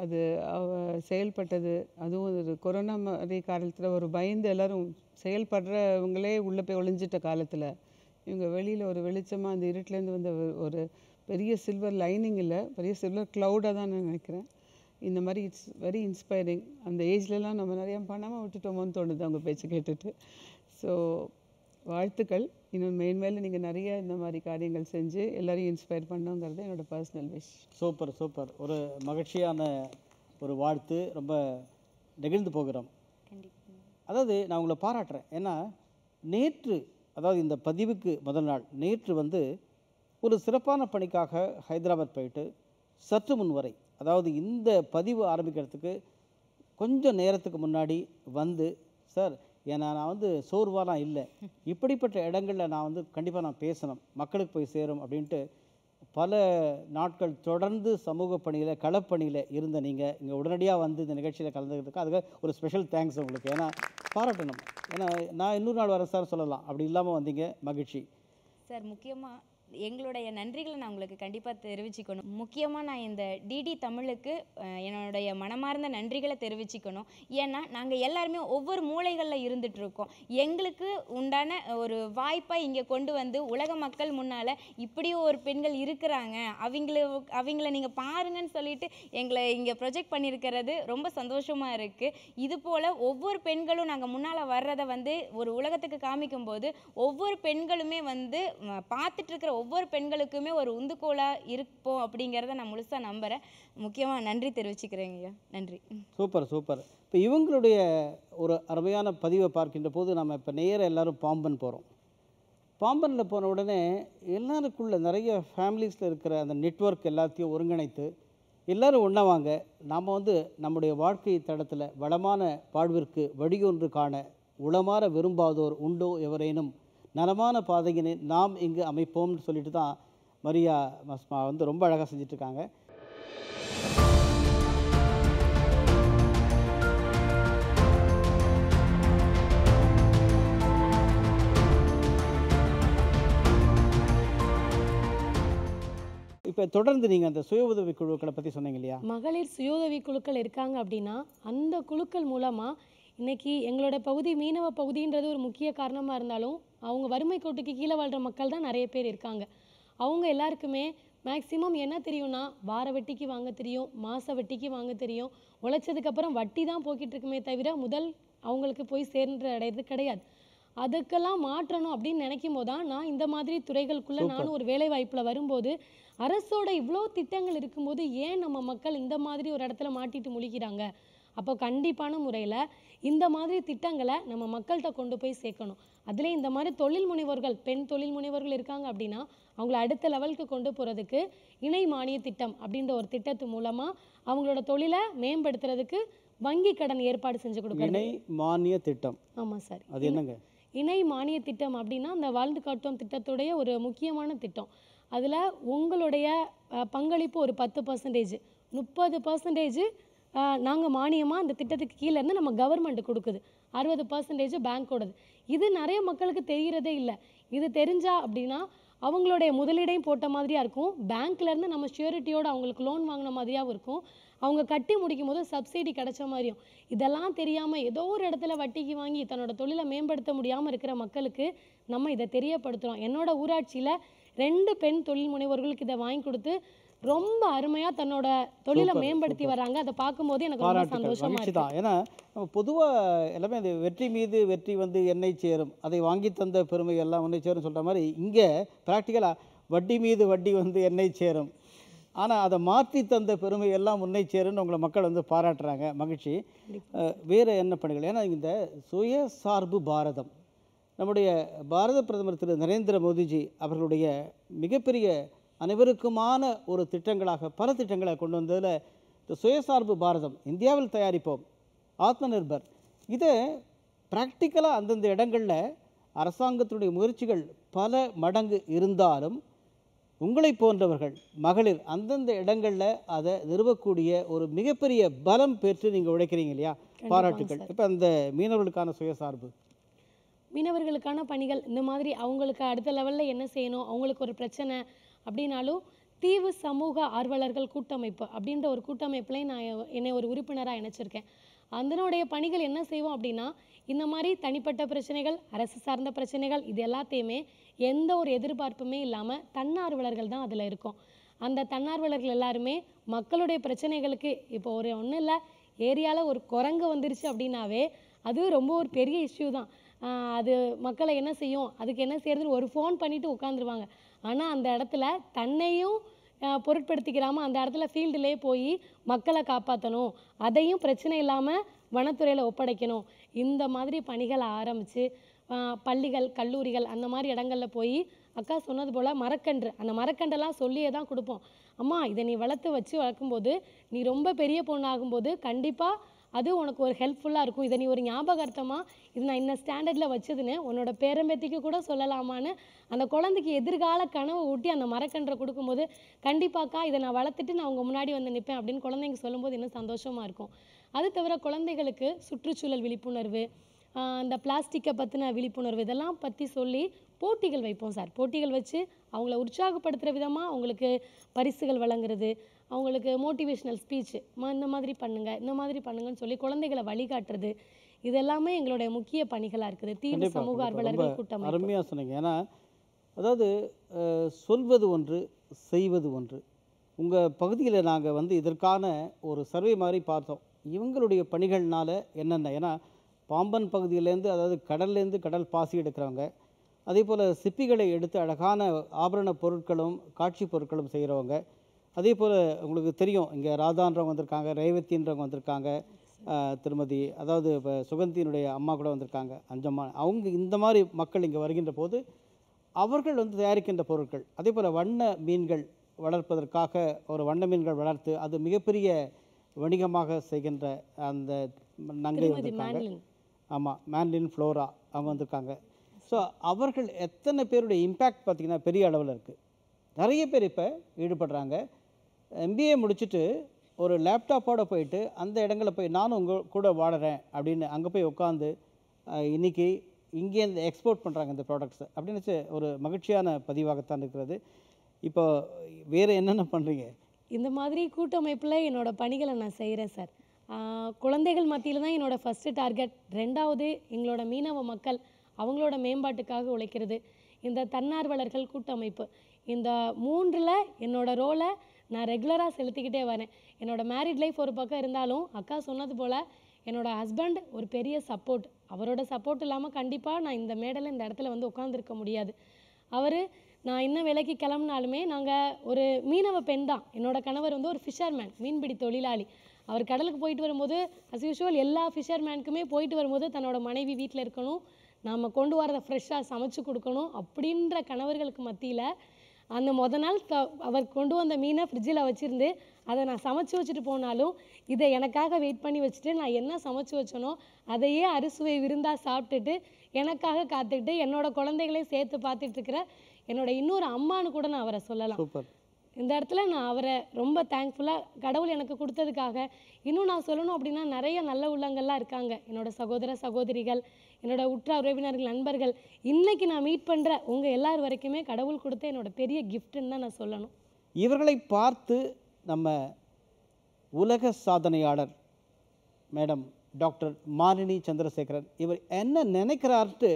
அது செயல்பட்டது அதுவும் ஒரு கொரோனா மாதிரி காலத்தில் ஒரு பயந்து எல்லோரும் செயல்படுறவங்களே உள்ளே போய் ஒளிஞ்சிட்ட காலத்தில் இவங்க வெளியில் ஒரு வெளிச்சமாக அந்த இருட்டிலேருந்து வந்த ஒரு பெரிய சில்வர் லைனிங் இல்லை பெரிய சில்வர் க்ளவுடாக தான் நான் நினைக்கிறேன் இந்த மாதிரி இட்ஸ் வெரி இன்ஸ்பைரிங் அந்த ஏஜ்லலாம் நம்ம நிறையா பண்ணாமல் விட்டுட்டோமோன்னு தோணுது அவங்க பேச்சு கேட்டுட்டு ஸோ வாழ்த்துக்கள் இன்னும் மேலே நீங்கள் நிறைய இந்த மாதிரி காரியங்கள் செஞ்சு எல்லோரையும் இன்ஸ்பயர் பண்ணுங்கிறது என்னோடய பர்சனல் விஷ் சூப்பர் சூப்பர் ஒரு மகிழ்ச்சியான ஒரு வாழ்த்து ரொம்ப நெகிழ்ந்து போகிறோம் அதாவது நான் உங்களை பாராட்டுறேன் ஏன்னா நேற்று அதாவது இந்த பதிவுக்கு முதல் நாள் நேற்று வந்து ஒரு சிறப்பான பணிக்காக ஹைதராபாத் போயிட்டு சற்று முன் வரை அதாவது இந்த பதிவு ஆரம்பிக்கிறதுக்கு கொஞ்சம் நேரத்துக்கு முன்னாடி வந்து சார் ஏன்னா நான் வந்து சோர்வாலாம் இல்லை இப்படிப்பட்ட இடங்களில் நான் வந்து கண்டிப்பாக நான் பேசணும் மக்களுக்கு போய் சேரும் அப்படின்ட்டு பல நாட்கள் தொடர்ந்து சமூக பணியில் களப்பணியில் இருந்த நீங்கள் இங்கே உடனடியாக வந்து இந்த நிகழ்ச்சியில் கலந்துக்கிறதுக்கு அதுக்கு ஒரு ஸ்பெஷல் தேங்க்ஸ் உங்களுக்கு ஏன்னா பாராட்டணும் ஏன்னா நான் இன்னொரு நாள் வரேன் சார் சொல்லலாம் அப்படி இல்லாமல் வந்தீங்க மகிழ்ச்சி சார் முக்கியமாக எங்களுடைய நன்றிகளை நான் உங்களுக்கு கண்டிப்பாக தெரிவிச்சுக்கணும் முக்கியமாக நான் இந்த டிடி தமிழுக்கு என்னுடைய மனமார்ந்த நன்றிகளை தெரிவிச்சுக்கணும் ஏன்னா நாங்கள் எல்லாருமே ஒவ்வொரு மூலைகளில் இருந்துகிட்ருக்கோம் எங்களுக்கு உண்டான ஒரு வாய்ப்பை இங்கே கொண்டு வந்து உலக மக்கள் முன்னால் இப்படியும் ஒரு பெண்கள் இருக்கிறாங்க அவங்கள அவங்கள நீங்கள் பாருங்கன்னு சொல்லிட்டு எங்களை இங்கே ப்ரொஜெக்ட் பண்ணியிருக்கிறது ரொம்ப சந்தோஷமாக இருக்குது இது போல் ஒவ்வொரு பெண்களும் நாங்கள் முன்னால் வர்றதை வந்து ஒரு உலகத்துக்கு காமிக்கும்போது ஒவ்வொரு பெண்களுமே வந்து பார்த்துட்டு இருக்கிற ஒவ்வொரு பெண்களுக்குமே ஒரு உந்துகோலாக இருப்போம் அப்படிங்கிறத நான் முழுசாக நம்புகிறேன் முக்கியமாக நன்றி தெரிவிச்சுக்கிறேங்க நன்றி சூப்பர் சூப்பர் இப்போ இவங்களுடைய ஒரு அருமையான பதிவை பார்க்கின்ற போது நம்ம இப்போ நேராக எல்லோரும் பாம்பன் போகிறோம் பாம்பனில் போன உடனே எல்லாருக்குள்ள நிறைய ஃபேமிலிஸில் இருக்கிற அந்த நெட்ஒர்க் எல்லாத்தையும் ஒருங்கிணைத்து எல்லோரும் ஒன்றா வாங்க நாம் வந்து நம்முடைய வாழ்க்கை தடத்தில் வளமான வாழ்விற்கு வழியொன்று காண உளமாற விரும்பாதோர் உண்டோ எவரேனும் நலமான பாதையினை நாம் இங்கு அமைப்போம்னு சொல்லிட்டு தான் மரியா மஸ்மா வந்து ரொம்ப அழகாக செஞ்சிட்ருக்காங்க இப்போ தொடர்ந்து நீங்கள் அந்த சுய உதவி குழுக்களை பற்றி சொன்னீங்க இல்லையா மகளிர் சுய உதவி குழுக்கள் இருக்காங்க அப்படின்னா அந்த குழுக்கள் மூலமாக இன்றைக்கி எங்களோட பகுதி மீனவ பகுதின்றது ஒரு முக்கிய காரணமாக இருந்தாலும் அவங்க வறுமை கோட்டுக்கு கீழே வாழ்கிற மக்கள் தான் நிறைய பேர் இருக்காங்க அவங்க எல்லாருக்குமே மேக்சிமம் என்ன தெரியும்னா வார வட்டிக்கு வாங்க தெரியும் மாத வட்டிக்கு வாங்க தெரியும் உழைச்சதுக்கப்புறம் வட்டி தான் போய்கிட்டு இருக்குமே தவிர முதல் அவங்களுக்கு போய் சேர்ந்து அடையிறது கிடையாது அதுக்கெல்லாம் மாற்றணும் அப்படின்னு நினைக்கும் போதான் நான் இந்த மாதிரி துறைகளுக்குள்ளே நானும் ஒரு வேலை வாய்ப்பில் வரும்போது அரசோட இவ்வளோ திட்டங்கள் இருக்கும்போது ஏன் நம்ம மக்கள் இந்த மாதிரி ஒரு இடத்துல மாட்டிட்டு முழிக்கிறாங்க அப்போ கண்டிப்பான முறையில் இந்த மாதிரி திட்டங்களை நம்ம மக்கள்கிட்ட கொண்டு போய் சேர்க்கணும் அதில் இந்த மாதிரி தொழில் முனைவோர்கள் பெண் தொழில் முனைவோர்கள் இருக்காங்க அப்படின்னா அவங்கள அடுத்த லெவலுக்கு கொண்டு போகிறதுக்கு இணை மானிய திட்டம் அப்படின்ற ஒரு திட்டத்து மூலமாக அவங்களோட தொழிலை மேம்படுத்துறதுக்கு வங்கி கடன் ஏற்பாடு செஞ்சு கொடுக்க இணை மானிய திட்டம் ஆமாம் சார் அது என்னங்க இணை மானிய திட்டம் அப்படின்னா அந்த வாழ்ந்து காட்டும் திட்டத்துடைய ஒரு முக்கியமான திட்டம் அதில் உங்களுடைய பங்களிப்பு ஒரு பத்து பர்சன்டேஜ் முப்பது பர்சன்டேஜ் நாங்கள் மானியமாக அந்த திட்டத்துக்கு கீழேருந்து நம்ம கவர்மெண்ட் கொடுக்குது அறுபது பர்சன்டேஜ் பேங்க்கோடது இது நிறைய மக்களுக்கு தெரிகிறதே இல்லை இது தெரிஞ்சா அப்படின்னா அவங்களுடைய முதலீடையும் போட்ட மாதிரியாக இருக்கும் பேங்க்லேருந்து நம்ம ஷியூரிட்டியோடு அவங்களுக்கு லோன் வாங்கின மாதிரியாகவும் இருக்கும் அவங்க கட்டி முடிக்கும் போது சப்சிடி கிடைச்ச மாதிரியும் இதெல்லாம் தெரியாமல் ஏதோ ஒரு இடத்துல வட்டிக்கு வாங்கி தன்னோட தொழிலை மேம்படுத்த முடியாமல் இருக்கிற மக்களுக்கு நம்ம இதை தெரியப்படுத்துகிறோம் என்னோட ஊராட்சியில் ரெண்டு பெண் தொழில் முனைவோர்களுக்கு இதை வாங்கி கொடுத்து ரொம்ப அருமையாக தன்னோட தொழிலை மேம்படுத்தி வராங்க அதை பார்க்கும்போது எனக்கு ரொம்ப சந்தோஷமா தான் ஏன்னா பொதுவாக எல்லாமே அந்த வெற்றி மீது வெற்றி வந்து என்னை சேரும் அதை வாங்கி தந்த பெருமை எல்லாம் ஒன்றை சேரும் சொல்கிற மாதிரி இங்கே ப்ராக்டிக்கலாக வட்டி மீது வட்டி வந்து என்னை சேரும் ஆனால் அதை மாற்றி தந்த பெருமை எல்லாம் முன்னை சேருன்னு உங்களை மக்கள் வந்து பாராட்டுறாங்க மகிழ்ச்சி வேறு என்ன பண்ணுங்கள் ஏன்னா இந்த சுயசார்பு பாரதம் நம்முடைய பாரத பிரதமர் திரு நரேந்திர மோடிஜி அவர்களுடைய மிகப்பெரிய அனைவருக்குமான ஒரு திட்டங்களாக பல திட்டங்களை கொண்டு வந்ததில் இந்த சுயசார்பு பாரதம் இந்தியாவில் தயாரிப்போம் ஆத்ம நிர்பர் இதை ப்ராக்டிக்கலாக அந்தந்த இடங்களில் அரசாங்கத்தினுடைய முயற்சிகள் பல மடங்கு இருந்தாலும் உங்களை போன்றவர்கள் மகளிர் அந்தந்த இடங்களில் அதை நிறுவக்கூடிய ஒரு மிகப்பெரிய பலம் பெற்று நீங்கள் உழைக்கிறீங்க இல்லையா பாராட்டுகள் இப்போ அந்த மீனவர்களுக்கான சுயசார்பு மீனவர்களுக்கான பணிகள் இந்த மாதிரி அவங்களுக்கு அடுத்த லெவலில் என்ன செய்யணும் அவங்களுக்கு ஒரு பிரச்சனை அப்படின்னாலும் தீவு சமூக ஆர்வலர்கள் கூட்டமைப்பு அப்படின்ற ஒரு கூட்டமைப்பில் நான் என்னை ஒரு உறுப்பினராக இணைச்சிருக்கேன் அதனுடைய பணிகள் என்ன செய்வோம் அப்படின்னா இந்த மாதிரி தனிப்பட்ட பிரச்சனைகள் அரசு சார்ந்த பிரச்சனைகள் இது எல்லாத்தையுமே எந்த ஒரு எதிர்பார்ப்புமே இல்லாமல் தன்னார்வலர்கள் தான் அதில் இருக்கும் அந்த தன்னார்வலர்கள் எல்லாருமே மக்களுடைய பிரச்சனைகளுக்கு இப்போ ஒரு ஒன்றும் இல்லை ஏரியாவில் ஒரு குரங்கு வந்துருச்சு அப்படின்னாவே அது ரொம்ப ஒரு பெரிய இஷ்யூ தான் அது மக்களை என்ன செய்யும் அதுக்கு என்ன செய்யறதுன்னு ஒரு ஃபோன் பண்ணிவிட்டு உட்காந்துருவாங்க ஆனால் அந்த இடத்துல தன்னையும் பொருட்படுத்திக்கிறாமல் அந்த இடத்துல ஃபீல்டுலேயே போய் மக்களை காப்பாற்றணும் அதையும் பிரச்சனை இல்லாமல் வனத்துறையில் ஒப்படைக்கணும் இந்த மாதிரி பணிகளை ஆரம்பித்து பள்ளிகள் கல்லூரிகள் அந்த மாதிரி இடங்களில் போய் அக்கா சொன்னது போல் மரக்கன்று அந்த மரக்கன்றெல்லாம் சொல்லியே தான் கொடுப்போம் அம்மா இதை நீ வளர்த்து வச்சு வளர்க்கும்போது நீ ரொம்ப பெரிய பொண்ணாகும்போது கண்டிப்பாக அது உனக்கு ஒரு ஹெல்ப்ஃபுல்லாக இருக்கும் இதை நீ ஒரு ஞாபகார்த்தமாக இது நான் இன்ன ஸ்டாண்டர்டில் வச்சதுன்னு உன்னோட பேரம்பத்திக்கு கூட சொல்லலாமான்னு அந்த குழந்தைக்கு எதிர்கால கனவை ஊட்டி அந்த மரக்கன்றை கொடுக்கும்போது கண்டிப்பாக்கா இதை நான் வளர்த்துட்டு நான் உங்கள் முன்னாடி வந்து நிற்பேன் அப்படின்னு குழந்தைங்க சொல்லும்போது இன்னும் சந்தோஷமாக இருக்கும் அது தவிர குழந்தைகளுக்கு சுற்றுச்சூழல் விழிப்புணர்வு இந்த பிளாஸ்டிக்கை பற்றின விழிப்புணர்வு இதெல்லாம் பற்றி சொல்லி போட்டிகள் வைப்போம் சார் போட்டிகள் வச்சு அவங்கள உற்சாகப்படுத்துகிற விதமாக அவங்களுக்கு பரிசுகள் வழங்குறது அவங்களுக்கு மோட்டிவேஷ்னல் ஸ்பீச்சு மா இந்த மாதிரி பண்ணுங்கள் இந்த மாதிரி பண்ணுங்கன்னு சொல்லி குழந்தைகளை வழிகாட்டுறது இதெல்லாமே எங்களுடைய முக்கிய பணிகளாக இருக்குது தீவிர சமூக ஆர்வலர்கள் கூட்டம் அருமையாக சொன்னீங்க ஏன்னா அதாவது சொல்வது ஒன்று செய்வது ஒன்று உங்கள் பகுதியில் நாங்கள் வந்து இதற்கான ஒரு சர்வே மாதிரி பார்த்தோம் இவங்களுடைய பணிகள்னால் என்னென்ன ஏன்னா பாம்பன் பகுதியிலேருந்து அதாவது கடல்லேருந்து கடல் பாசி எடுக்கிறவங்க அதே போல் சிப்பிகளை எடுத்து அழகான ஆபரண பொருட்களும் காட்சி பொருட்களும் செய்கிறவங்க அதே போல் உங்களுக்கு தெரியும் இங்கே ராதான்றவங்க வந்திருக்காங்க ரேவதின்றவங்க வந்திருக்காங்க திருமதி அதாவது இப்போ சுகந்தியினுடைய அம்மா கூட வந்திருக்காங்க அஞ்சம்மா அவங்க இந்த மாதிரி மக்கள் இங்கே வருகின்ற போது அவர்கள் வந்து தயாரிக்கின்ற பொருட்கள் அதே போல் வண்ண மீன்கள் வளர்ப்பதற்காக ஒரு வண்ண மீன்கள் வளர்த்து அது மிகப்பெரிய வணிகமாக செய்கின்ற அந்த நங்கை வந்திருக்காங்க ஆமாம் மேன்லின் ஃப்ளோரா அவங்க வந்திருக்காங்க ஸோ அவர்கள் எத்தனை பேருடைய இம்பேக்ட் பார்த்திங்கன்னா பெரிய அளவில் இருக்குது நிறைய பேர் இப்போ ஈடுபடுறாங்க எம்பிஏ முடிச்சுட்டு ஒரு லேப்டாப்போடு போயிட்டு அந்த இடங்களில் போய் நானும் உங்கள் கூட வாடுறேன் அப்படின்னு அங்கே போய் உட்காந்து இன்றைக்கி இங்கேருந்து எக்ஸ்போர்ட் பண்ணுறாங்க இந்த ப்ராடக்ட்ஸை அப்படின்னு ஒரு மகிழ்ச்சியான பதிவாகத்தான் இருக்கிறது இப்போ வேறு என்னென்ன பண்ணுறீங்க இந்த மாதிரி கூட்டமைப்பில் என்னோடய பணிகளை நான் செய்கிறேன் சார் குழந்தைகள் மத்தியில் தான் என்னோடய ஃபஸ்ட்டு டார்கெட் ரெண்டாவது எங்களோட மீனவ மக்கள் அவங்களோட மேம்பாட்டுக்காக உழைக்கிறது இந்த தன்னார்வலர்கள் கூட்டமைப்பு இந்த மூன்றில் என்னோடய ரோலை நான் ரெகுலராக செலுத்திக்கிட்டே வரேன் என்னோடய மேரிட் லைஃப் ஒரு பக்கம் இருந்தாலும் அக்கா சொன்னது போல் என்னோடய ஹஸ்பண்ட் ஒரு பெரிய சப்போர்ட் அவரோட சப்போர்ட் இல்லாமல் கண்டிப்பாக நான் இந்த மேடலில் இந்த இடத்துல வந்து உட்காந்துருக்க முடியாது அவர் நான் என்ன விலைக்கு கிளம்புனாலுமே நாங்கள் ஒரு மீனவ பெண் தான் என்னோடய கணவர் வந்து ஒரு ஃபிஷர்மேன் மீன்பிடி தொழிலாளி அவர் கடலுக்கு போயிட்டு வரும்போது அஸ் யூஷுவல் எல்லா ஃபிஷர்மேனுக்குமே போயிட்டு வரும்போது தன்னோட மனைவி வீட்டில் இருக்கணும் நாம் கொண்டு வரதை ஃப்ரெஷ்ஷாக சமைச்சு கொடுக்கணும் அப்படின்ற கணவர்களுக்கு மத்தியில் அந்த முத நாள் த அவர் கொண்டு வந்த மீனை ஃப்ரிட்ஜில் வச்சுருந்து அதை நான் சமைச்சு வச்சுட்டு போனாலும் இதை எனக்காக வெயிட் பண்ணி வச்சுட்டு நான் என்ன சமைச்சு வச்சனோ அதையே அறுசுவை விருந்தாக சாப்பிட்டுட்டு எனக்காக காத்துக்கிட்டு என்னோட குழந்தைகளையும் சேர்த்து பார்த்துட்டு இருக்கிற என்னோட இன்னொரு அம்மானு கூட நான் அவரை சொல்லலாம் இந்த இடத்துல நான் அவரை ரொம்ப தேங்க்ஃபுல்லாக கடவுள் எனக்கு கொடுத்ததுக்காக இன்னும் நான் சொல்லணும் அப்படின்னா நிறைய நல்ல உள்ளங்கள்லாம் இருக்காங்க என்னோடய சகோதர சகோதரிகள் என்னோடய உற்ற உறவினர்கள் நண்பர்கள் இன்றைக்கி நான் மீட் பண்ணுற உங்கள் எல்லார் வரைக்குமே கடவுள் கொடுத்த என்னோடய பெரிய கிஃப்ட்டுன்னு தான் நான் சொல்லணும் இவர்களை பார்த்து நம்ம உலக சாதனையாளர் மேடம் டாக்டர் மாரினி சந்திரசேகரன் இவர் என்ன நினைக்கிறார்ட்டு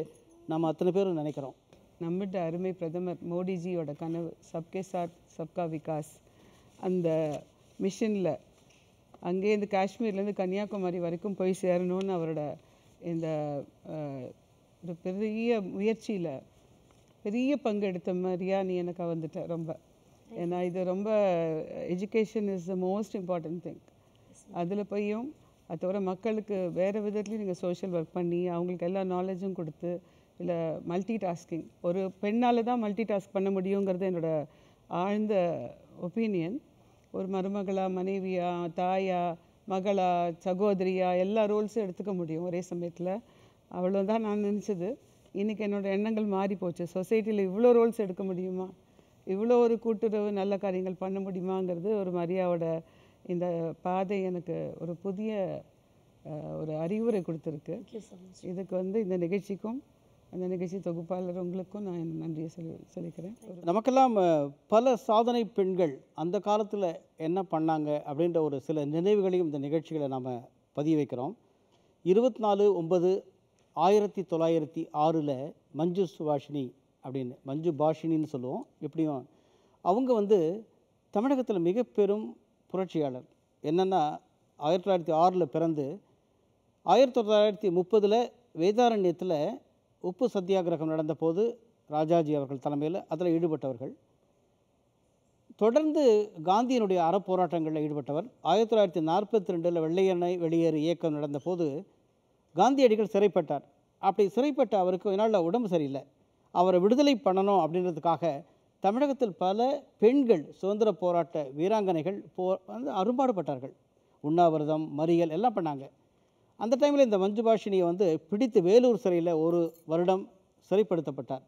நம்ம அத்தனை பேரும் நினைக்கிறோம் நம்மிட்ட அருமை பிரதமர் மோடிஜியோட கனவு சப்கே சாத் சப்கா விகாஸ் அந்த மிஷனில் அங்கேருந்து காஷ்மீர்லேருந்து கன்னியாகுமரி வரைக்கும் போய் சேரணும்னு அவரோட இந்த ஒரு பெரிய முயற்சியில் பெரிய பங்கு எடுத்த மாதிரியா நீ எனக்கு வந்துட்ட ரொம்ப ஏன்னா இது ரொம்ப education is the most important thing அதில் போயும் அது தவிர மக்களுக்கு வேறு விதத்துலேயும் நீங்கள் சோஷியல் ஒர்க் பண்ணி அவங்களுக்கு எல்லா நாலேஜும் கொடுத்து இல்லை மல்டி டாஸ்கிங் ஒரு பெண்ணால் தான் மல்டி டாஸ்க் பண்ண முடியுங்கிறது என்னோடய ஆழ்ந்த ஒப்பீனியன் ஒரு மருமகளாக மனைவியாக தாயாக மகளாக சகோதரியாக எல்லா ரோல்ஸும் எடுத்துக்க முடியும் ஒரே சமயத்தில் அவ்வளோதான் நான் நினச்சது இன்றைக்கி என்னோடய எண்ணங்கள் மாறி போச்சு சொசைட்டியில் இவ்வளோ ரோல்ஸ் எடுக்க முடியுமா இவ்வளோ ஒரு கூட்டுறவு நல்ல காரியங்கள் பண்ண முடியுமாங்கிறது ஒரு மரியாவோட இந்த பாதை எனக்கு ஒரு புதிய ஒரு அறிவுரை கொடுத்துருக்கு இதுக்கு வந்து இந்த நிகழ்ச்சிக்கும் அந்த நிகழ்ச்சி தொகுப்பாளர் உங்களுக்கும் நான் நன்றியை சொல்லி சொல்லிக்கிறேன் நமக்கெல்லாம் பல சாதனை பெண்கள் அந்த காலத்தில் என்ன பண்ணாங்க அப்படின்ற ஒரு சில நினைவுகளையும் இந்த நிகழ்ச்சிகளை நாம் பதிய வைக்கிறோம் இருபத்தி நாலு ஒன்பது ஆயிரத்தி தொள்ளாயிரத்தி ஆறில் மஞ்சு சுபாஷினி அப்படின்னு மஞ்சு பாஷினின்னு சொல்லுவோம் எப்படியும் அவங்க வந்து தமிழகத்தில் மிக பெரும் புரட்சியாளர் என்னென்னா ஆயிரத்தி தொள்ளாயிரத்தி ஆறில் பிறந்து ஆயிரத்தி தொள்ளாயிரத்தி முப்பதில் வேதாரண்யத்தில் உப்பு சத்தியாகிரகம் நடந்தபோது ராஜாஜி அவர்கள் தலைமையில் அதில் ஈடுபட்டவர்கள் தொடர்ந்து காந்தியினுடைய அறப்போராட்டங்களில் ஈடுபட்டவர் ஆயிரத்தி தொள்ளாயிரத்தி நாற்பத்தி ரெண்டில் வெள்ளையனை வெளியேறு இயக்கம் நடந்தபோது காந்தியடிகள் சிறைப்பட்டார் அப்படி சிறைப்பட்ட அவருக்கு என்னால் உடம்பு சரியில்லை அவரை விடுதலை பண்ணணும் அப்படின்றதுக்காக தமிழகத்தில் பல பெண்கள் சுதந்திர போராட்ட வீராங்கனைகள் போ வந்து அரும்பாடுபட்டார்கள் உண்ணாவிரதம் மறியல் எல்லாம் பண்ணாங்க அந்த டைமில் இந்த மஞ்சு பாஷினியை வந்து பிடித்து வேலூர் சிறையில் ஒரு வருடம் சிறைப்படுத்தப்பட்டார்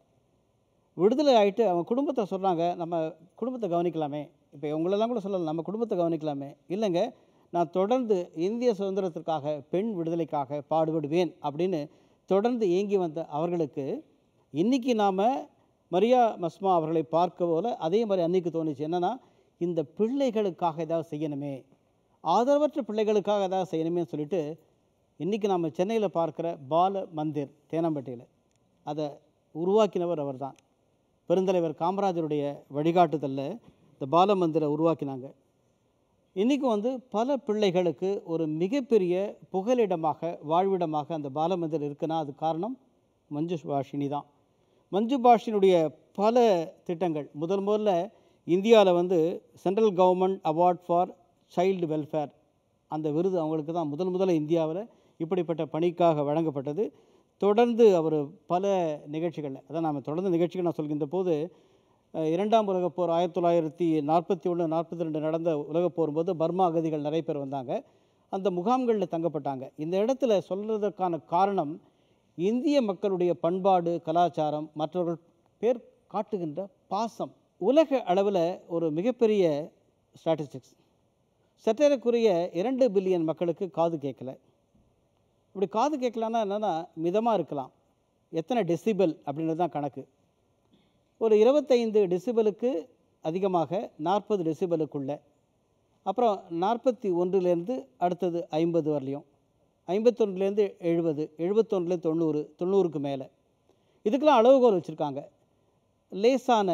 விடுதலை ஆகிட்டு அவங்க குடும்பத்தை சொல்கிறாங்க நம்ம குடும்பத்தை கவனிக்கலாமே இப்போ இவங்களெல்லாம் கூட சொல்லலாம் நம்ம குடும்பத்தை கவனிக்கலாமே இல்லைங்க நான் தொடர்ந்து இந்திய சுதந்திரத்திற்காக பெண் விடுதலைக்காக பாடுபடுவேன் அப்படின்னு தொடர்ந்து இயங்கி வந்த அவர்களுக்கு இன்றைக்கி நாம் மரியா மஸ்மா அவர்களை பார்க்க போல் அதே மாதிரி அன்னைக்கு தோணுச்சு என்னென்னா இந்த பிள்ளைகளுக்காக ஏதாவது செய்யணுமே ஆதரவற்ற பிள்ளைகளுக்காக ஏதாவது செய்யணுமே சொல்லிட்டு இன்றைக்கி நம்ம சென்னையில் பார்க்குற பால மந்திர் தேனம்பேட்டையில் அதை உருவாக்கினவர் அவர் தான் பெருந்தலைவர் காமராஜருடைய வழிகாட்டுதலில் இந்த பால மந்திரை உருவாக்கினாங்க இன்றைக்கும் வந்து பல பிள்ளைகளுக்கு ஒரு மிகப்பெரிய புகலிடமாக வாழ்விடமாக அந்த பால மந்திர் இருக்குன்னா அது காரணம் மஞ்சு பாஷினி தான் மஞ்சு பாஷினுடைய பல திட்டங்கள் முதல் முதல்ல இந்தியாவில் வந்து central government award for child welfare அந்த விருது அவங்களுக்கு தான் முதல் முதல்ல இந்தியாவில் இப்படிப்பட்ட பணிக்காக வழங்கப்பட்டது தொடர்ந்து அவர் பல நிகழ்ச்சிகளில் அதான் நாம் தொடர்ந்து நிகழ்ச்சிகள் நான் சொல்கின்ற போது இரண்டாம் உலகப்போர் போர் ஆயிரத்தி தொள்ளாயிரத்தி நாற்பத்தி ஒன்று நாற்பத்தி ரெண்டு நடந்த உலக போர் போது பர்மா அகதிகள் நிறைய பேர் வந்தாங்க அந்த முகாம்களில் தங்கப்பட்டாங்க இந்த இடத்துல சொல்கிறதுக்கான காரணம் இந்திய மக்களுடைய பண்பாடு கலாச்சாரம் மற்றவர்கள் பேர் காட்டுகின்ற பாசம் உலக அளவில் ஒரு மிகப்பெரிய ஸ்ட்ராட்டஜிக்ஸ் சற்றேறக்குரிய இரண்டு பில்லியன் மக்களுக்கு காது கேட்கலை இப்படி காது கேட்கலான்னா என்னென்னா மிதமாக இருக்கலாம் எத்தனை டெசிபல் அப்படின்றது தான் கணக்கு ஒரு இருபத்தைந்து டெசிபலுக்கு அதிகமாக நாற்பது டெசிபலுக்குள்ளே அப்புறம் நாற்பத்தி ஒன்றுலேருந்து அடுத்தது ஐம்பது வரலையும் ஐம்பத்தொன்றுலேருந்து எழுபது எழுபத்தொன்றுலேருந்து தொண்ணூறு தொண்ணூறுக்கு மேலே இதுக்கெல்லாம் அளவுகோல் வச்சுருக்காங்க லேசான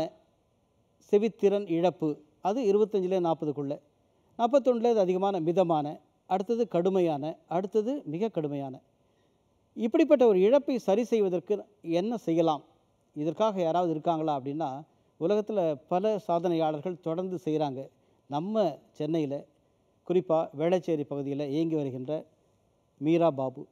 செவித்திறன் இழப்பு அது இருபத்தஞ்சிலே நாற்பதுக்குள்ளே நாற்பத்தொன்றுலேருந்து அதிகமான மிதமான அடுத்தது கடுமையான அடுத்தது மிக கடுமையான இப்படிப்பட்ட ஒரு இழப்பை சரி செய்வதற்கு என்ன செய்யலாம் இதற்காக யாராவது இருக்காங்களா அப்படின்னா உலகத்தில் பல சாதனையாளர்கள் தொடர்ந்து செய்கிறாங்க நம்ம சென்னையில் குறிப்பாக வேளச்சேரி பகுதியில் இயங்கி வருகின்ற மீரா பாபு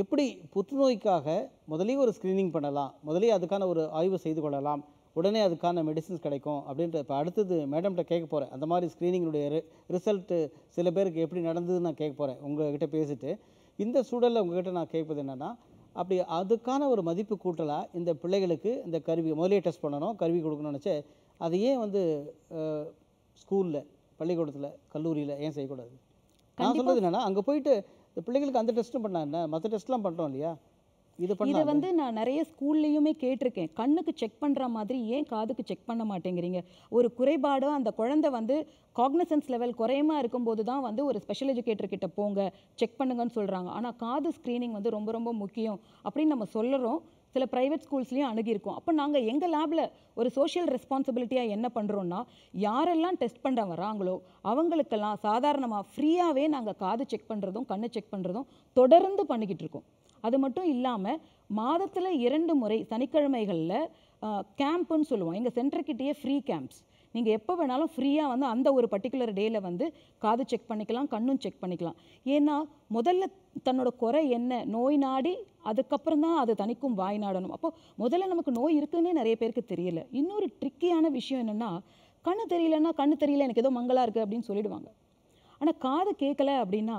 எப்படி புற்றுநோய்க்காக முதலே ஒரு ஸ்க்ரீனிங் பண்ணலாம் முதலே அதுக்கான ஒரு ஆய்வு செய்து கொள்ளலாம் உடனே அதுக்கான மெடிசின்ஸ் கிடைக்கும் அப்படின்ற இப்போ அடுத்தது மேடம்கிட்ட கேட்க போகிறேன் அந்த மாதிரி ஸ்க்ரீனிங்கினுடைய ரிசல்ட்டு சில பேருக்கு எப்படி நடந்ததுன்னு நான் கேட்க போகிறேன் உங்கள்கிட்ட பேசிட்டு இந்த சூழலில் உங்கள்கிட்ட நான் கேட்பது என்னென்னா அப்படி அதுக்கான ஒரு மதிப்பு கூட்டலாக இந்த பிள்ளைகளுக்கு இந்த கருவி முதலே டெஸ்ட் பண்ணணும் கருவி கொடுக்கணும்னு நினச்சி அதை ஏன் வந்து ஸ்கூலில் பள்ளிக்கூடத்தில் கல்லூரியில் ஏன் செய்யக்கூடாது நான் சொல்கிறது என்னென்னா அங்கே போயிட்டு இந்த பிள்ளைங்களுக்கு அந்த டெஸ்ட்டும் பண்ணா என்ன மற்ற டெஸ்ட்லாம் பண்ணுறோம் இல்லையா இது இதை வந்து நான் நிறைய ஸ்கூல்லையுமே கேட்டிருக்கேன் கண்ணுக்கு செக் பண்ணுற மாதிரி ஏன் காதுக்கு செக் பண்ண மாட்டேங்கிறீங்க ஒரு குறைபாடோ அந்த குழந்தை வந்து காக்னசன்ஸ் லெவல் குறையமா இருக்கும்போது தான் வந்து ஒரு ஸ்பெஷல் எஜுகேட்டர் கிட்ட போங்க செக் பண்ணுங்கன்னு சொல்கிறாங்க ஆனால் காது ஸ்க்ரீனிங் வந்து ரொம்ப ரொம்ப முக்கியம் அப்படின்னு நம்ம சொல்லுறோம் சில ப்ரைவேட் ஸ்கூல்ஸ்லேயும் அணுகியிருக்கோம் அப்போ நாங்கள் எங்கள் லேபில் ஒரு சோஷியல் ரெஸ்பான்சிபிலிட்டியாக என்ன பண்ணுறோன்னா யாரெல்லாம் டெஸ்ட் பண்ண வராங்களோ அவங்களுக்கெல்லாம் சாதாரணமாக ஃப்ரீயாகவே நாங்கள் காது செக் பண்ணுறதும் கண்ணு செக் பண்ணுறதும் தொடர்ந்து பண்ணிக்கிட்டு இருக்கோம் அது மட்டும் இல்லாமல் மாதத்தில் இரண்டு முறை சனிக்கிழமைகளில் கேம்ப்புன்னு சொல்லுவோம் எங்கள் சென்டர்கிட்டேயே ஃப்ரீ கேம்ப்ஸ் நீங்கள் எப்போ வேணாலும் ஃப்ரீயாக வந்து அந்த ஒரு பர்டிகுலர் டேயில் வந்து காது செக் பண்ணிக்கலாம் கண்ணும் செக் பண்ணிக்கலாம் ஏன்னா முதல்ல தன்னோட குறை என்ன நோய் நாடி அதுக்கப்புறம் தான் அது தனிக்கும் வாய் நாடணும் அப்போது முதல்ல நமக்கு நோய் இருக்குதுன்னே நிறைய பேருக்கு தெரியல இன்னொரு ட்ரிக்கியான விஷயம் என்னென்னா கண் தெரியலன்னா கண் தெரியல எனக்கு ஏதோ மங்களாக இருக்குது அப்படின்னு சொல்லிடுவாங்க ஆனால் காது கேட்கல அப்படின்னா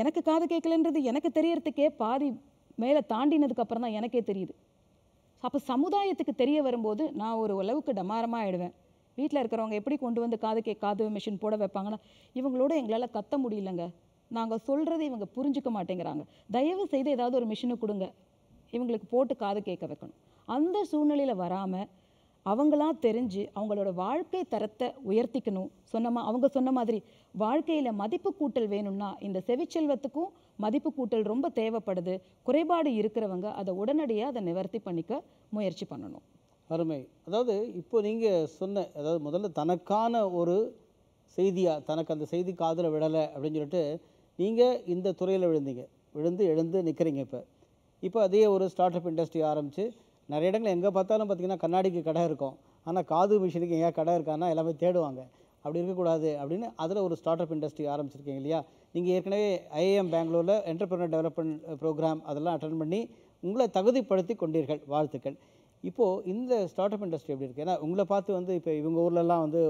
எனக்கு காது கேட்கலன்றது எனக்கு தெரியறதுக்கே பாதி மேலே தாண்டினதுக்கப்புறம் தான் எனக்கே தெரியுது அப்போ சமுதாயத்துக்கு தெரிய வரும்போது நான் ஒரு அளவுக்கு டமாரமாக ஆயிடுவேன் வீட்டில் இருக்கிறவங்க எப்படி கொண்டு வந்து காது கே காது மிஷின் போட வைப்பாங்கன்னா இவங்களோட எங்களால் கத்த முடியலங்க நாங்கள் சொல்கிறத இவங்க புரிஞ்சிக்க மாட்டேங்கிறாங்க தயவு செய்து ஏதாவது ஒரு மிஷினை கொடுங்க இவங்களுக்கு போட்டு காது கேட்க வைக்கணும் அந்த சூழ்நிலையில் வராமல் அவங்களா தெரிஞ்சு அவங்களோட வாழ்க்கை தரத்தை உயர்த்திக்கணும் சொன்னமா அவங்க சொன்ன மாதிரி வாழ்க்கையில் மதிப்பு கூட்டல் வேணும்னா இந்த செவிச்செல்வத்துக்கும் மதிப்பு கூட்டல் ரொம்ப தேவைப்படுது குறைபாடு இருக்கிறவங்க அதை உடனடியாக அதை நிவர்த்தி பண்ணிக்க முயற்சி பண்ணணும் அருமை அதாவது இப்போ நீங்கள் சொன்ன அதாவது முதல்ல தனக்கான ஒரு செய்தியாக தனக்கு அந்த செய்தி காதில் விடலை அப்படின்னு சொல்லிட்டு நீங்கள் இந்த துறையில் விழுந்தீங்க விழுந்து எழுந்து நிற்கிறீங்க இப்போ இப்போ அதே ஒரு ஸ்டார்ட் அப் இண்டஸ்ட்ரி ஆரம்பித்து நிறைய இடங்கள் எங்கே பார்த்தாலும் பார்த்திங்கன்னா கண்ணாடிக்கு கடை இருக்கும் ஆனால் காது மிஷினுக்கு எங்கேயா கடை இருக்கான்னா எல்லாமே தேடுவாங்க அப்படி இருக்கக்கூடாது அப்படின்னு அதில் ஒரு ஸ்டார்ட் அப் இண்டஸ்ட்ரி ஆரம்பிச்சிருக்கீங்க இல்லையா நீங்கள் ஏற்கனவே ஐஏஎம் பெங்களூரில் என்டர்பிரினர் டெவலப்மெண்ட் ப்ரோக்ராம் அதெல்லாம் அட்டன் பண்ணி உங்களை தகுதிப்படுத்தி கொண்டீர்கள் வாழ்த்துக்கள் இப்போது இந்த ஸ்டார்ட் அப் இண்டஸ்ட்ரி எப்படி இருக்குது ஏன்னா உங்களை பார்த்து வந்து இப்போ இவங்க ஊர்லலாம் வந்து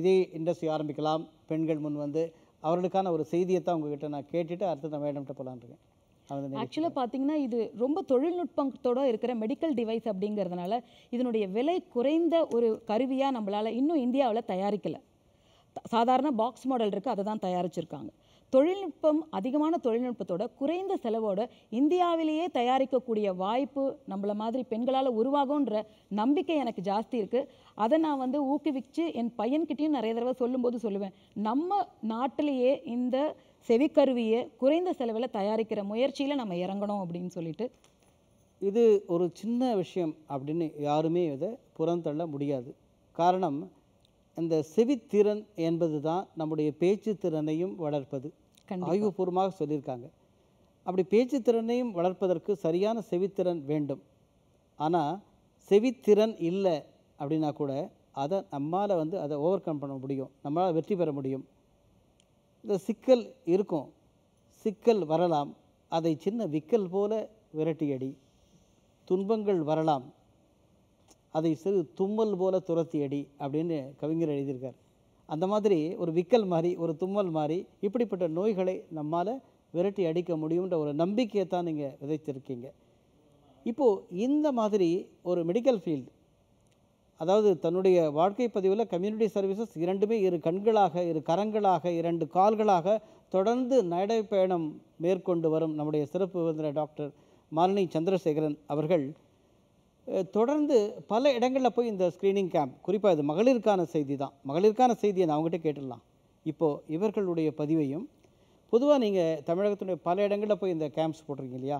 இதே இண்டஸ்ட்ரி ஆரம்பிக்கலாம் பெண்கள் முன் வந்து அவர்களுக்கான ஒரு செய்தியை தான் உங்ககிட்ட நான் கேட்டுட்டு அடுத்து நான் மேடம்கிட்ட போகலான் இருக்கேன் ஆக்சுவலாக பார்த்தீங்கன்னா இது ரொம்ப தொழில்நுட்பத்தோடு இருக்கிற மெடிக்கல் டிவைஸ் அப்படிங்கிறதுனால இதனுடைய விலை குறைந்த ஒரு கருவியாக நம்மளால் இன்னும் இந்தியாவில் தயாரிக்கலை சாதாரண பாக்ஸ் மாடல் இருக்குது அதை தான் தயாரிச்சிருக்காங்க தொழில்நுட்பம் அதிகமான தொழில்நுட்பத்தோட குறைந்த செலவோட இந்தியாவிலேயே தயாரிக்கக்கூடிய வாய்ப்பு நம்மளை மாதிரி பெண்களால் உருவாகும்ன்ற நம்பிக்கை எனக்கு ஜாஸ்தி இருக்குது அதை நான் வந்து ஊக்குவிச்சு என் பையன்கிட்டையும் நிறைய தடவை சொல்லும்போது சொல்லுவேன் நம்ம நாட்டிலேயே இந்த செவிக்கருவியை குறைந்த செலவில் தயாரிக்கிற முயற்சியில் நம்ம இறங்கணும் அப்படின்னு சொல்லிட்டு இது ஒரு சின்ன விஷயம் அப்படின்னு யாருமே இதை புறந்தள்ள முடியாது காரணம் இந்த செவித்திறன் என்பது தான் நம்முடைய பேச்சு திறனையும் வளர்ப்பது ஆய்வுபூர்வமாக சொல்லியிருக்காங்க அப்படி பேச்சு திறனையும் வளர்ப்பதற்கு சரியான செவித்திறன் வேண்டும் ஆனால் செவித்திறன் இல்லை அப்படின்னா கூட அதை நம்மால் வந்து அதை ஓவர் கம் பண்ண முடியும் நம்மளால் வெற்றி பெற முடியும் இந்த சிக்கல் இருக்கும் சிக்கல் வரலாம் அதை சின்ன விக்கல் போல விரட்டியடி துன்பங்கள் வரலாம் அதை சிறு தும்மல் போல துரத்தியடி அப்படின்னு கவிஞர் எழுதியிருக்கார் அந்த மாதிரி ஒரு விக்கல் மாதிரி ஒரு தும்மல் மாதிரி இப்படிப்பட்ட நோய்களை நம்மால் விரட்டி அடிக்க முடியுன்ற ஒரு நம்பிக்கையை தான் நீங்கள் விதைத்திருக்கீங்க இப்போது இந்த மாதிரி ஒரு மெடிக்கல் ஃபீல்டு அதாவது தன்னுடைய வாழ்க்கை பதிவில் கம்யூனிட்டி சர்வீசஸ் இரண்டுமே இரு கண்களாக இரு கரங்களாக இரண்டு கால்களாக தொடர்ந்து நடைப்பயணம் மேற்கொண்டு வரும் நம்முடைய சிறப்பு விருந்தினர் டாக்டர் மாலினி சந்திரசேகரன் அவர்கள் தொடர்ந்து பல இடங்களில் போய் இந்த ஸ்க்ரீனிங் கேம்ப் குறிப்பாக இது மகளிருக்கான செய்தி தான் மகளிருக்கான செய்தியை நான் அவங்ககிட்ட கேட்டுடலாம் இப்போது இவர்களுடைய பதிவையும் பொதுவாக நீங்கள் தமிழகத்துடைய பல இடங்களில் போய் இந்த கேம்ப்ஸ் போட்டிருக்கீங்க இல்லையா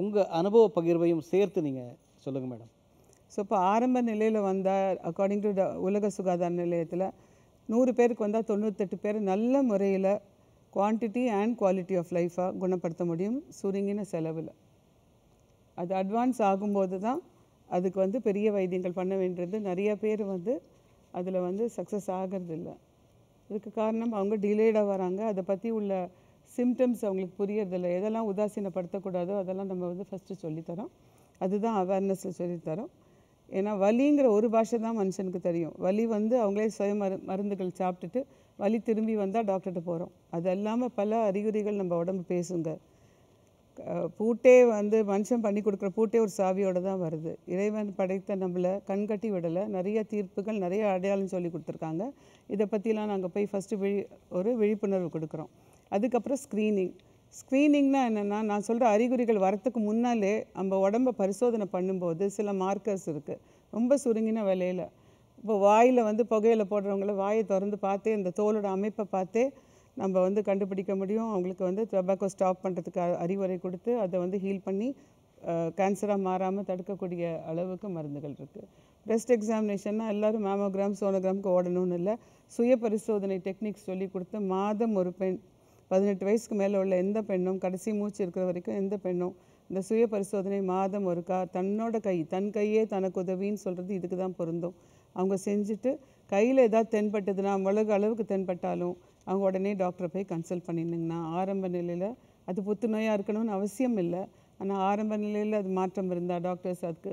உங்கள் அனுபவ பகிர்வையும் சேர்த்து நீங்கள் சொல்லுங்கள் மேடம் ஸோ இப்போ ஆரம்ப நிலையில் வந்தால் அக்கார்டிங் டு த உலக சுகாதார நிலையத்தில் நூறு பேருக்கு வந்தால் தொண்ணூத்தெட்டு பேர் நல்ல முறையில் குவான்டிட்டி அண்ட் குவாலிட்டி ஆஃப் லைஃபாக குணப்படுத்த முடியும் சுருங்கின செலவில் அது அட்வான்ஸ் ஆகும்போது தான் அதுக்கு வந்து பெரிய வைத்தியங்கள் பண்ண வேண்டியது நிறைய பேர் வந்து அதில் வந்து சக்ஸஸ் ஆகிறதில்ல இதுக்கு காரணம் அவங்க டிலேடாக வராங்க அதை பற்றி உள்ள சிம்டம்ஸ் அவங்களுக்கு புரியறதில்ல எதெல்லாம் உதாசீனப்படுத்தக்கூடாதோ அதெல்லாம் நம்ம வந்து ஃபஸ்ட்டு சொல்லித்தரோம் அதுதான் அவேர்னஸில் சொல்லித்தரோம் ஏன்னா வலிங்கிற ஒரு பாஷை தான் மனுஷனுக்கு தெரியும் வலி வந்து அவங்களே சுய மரு மருந்துகள் சாப்பிட்டுட்டு வலி திரும்பி வந்தால் டாக்டர்கிட்ட போகிறோம் அது இல்லாமல் பல அறிகுறிகள் நம்ம உடம்பு பேசுங்க பூட்டே வந்து மனுஷன் பண்ணி கொடுக்குற பூட்டே ஒரு சாவியோடு தான் வருது இறைவன் படைத்த நம்மளை கண்கட்டி விடலை நிறைய தீர்ப்புகள் நிறைய அடையாளம் சொல்லி கொடுத்துருக்காங்க இதை பற்றிலாம் நாங்கள் போய் ஃபஸ்ட்டு விழி ஒரு விழிப்புணர்வு கொடுக்குறோம் அதுக்கப்புறம் ஸ்க்ரீனிங் ஸ்க்ரீனிங்னால் என்னென்னா நான் சொல்கிற அறிகுறிகள் வரத்துக்கு முன்னாலே நம்ம உடம்பை பரிசோதனை பண்ணும்போது சில மார்க்கர்ஸ் இருக்குது ரொம்ப சுருங்கின விலையில் இப்போ வாயில் வந்து புகையில் போடுறவங்கள வாயை திறந்து பார்த்தே இந்த தோலோட அமைப்பை பார்த்தே நம்ம வந்து கண்டுபிடிக்க முடியும் அவங்களுக்கு வந்து டொபாக்கோ ஸ்டாப் பண்ணுறதுக்கு அறிவுரை கொடுத்து அதை வந்து ஹீல் பண்ணி கேன்சராக மாறாமல் தடுக்கக்கூடிய அளவுக்கு மருந்துகள் இருக்குது பிரஸ்ட் எக்ஸாமினேஷன்னா எல்லோரும் மேமோகிராம் சோனோகிராமுக்கு ஓடணும்னு இல்லை சுய பரிசோதனை டெக்னிக்ஸ் சொல்லி கொடுத்து மாதம் ஒரு பெண் பதினெட்டு வயசுக்கு மேலே உள்ள எந்த பெண்ணும் கடைசி மூச்சு இருக்கிற வரைக்கும் எந்த பெண்ணும் இந்த சுய பரிசோதனை மாதம் ஒருக்கா தன்னோட கை தன் கையே தனக்கு உதவின்னு சொல்கிறது இதுக்கு தான் பொருந்தும் அவங்க செஞ்சுட்டு கையில் ஏதாவது தென்பட்டதுன்னா மிளகு அளவுக்கு தென்பட்டாலும் அவங்க உடனே டாக்டரை போய் கன்சல்ட் பண்ணிடுங்கண்ணா ஆரம்ப நிலையில் அது புத்துநோயாக இருக்கணும்னு அவசியம் இல்லை ஆனால் ஆரம்ப நிலையில் அது மாற்றம் இருந்தால் டாக்டர்ஸ் அதுக்கு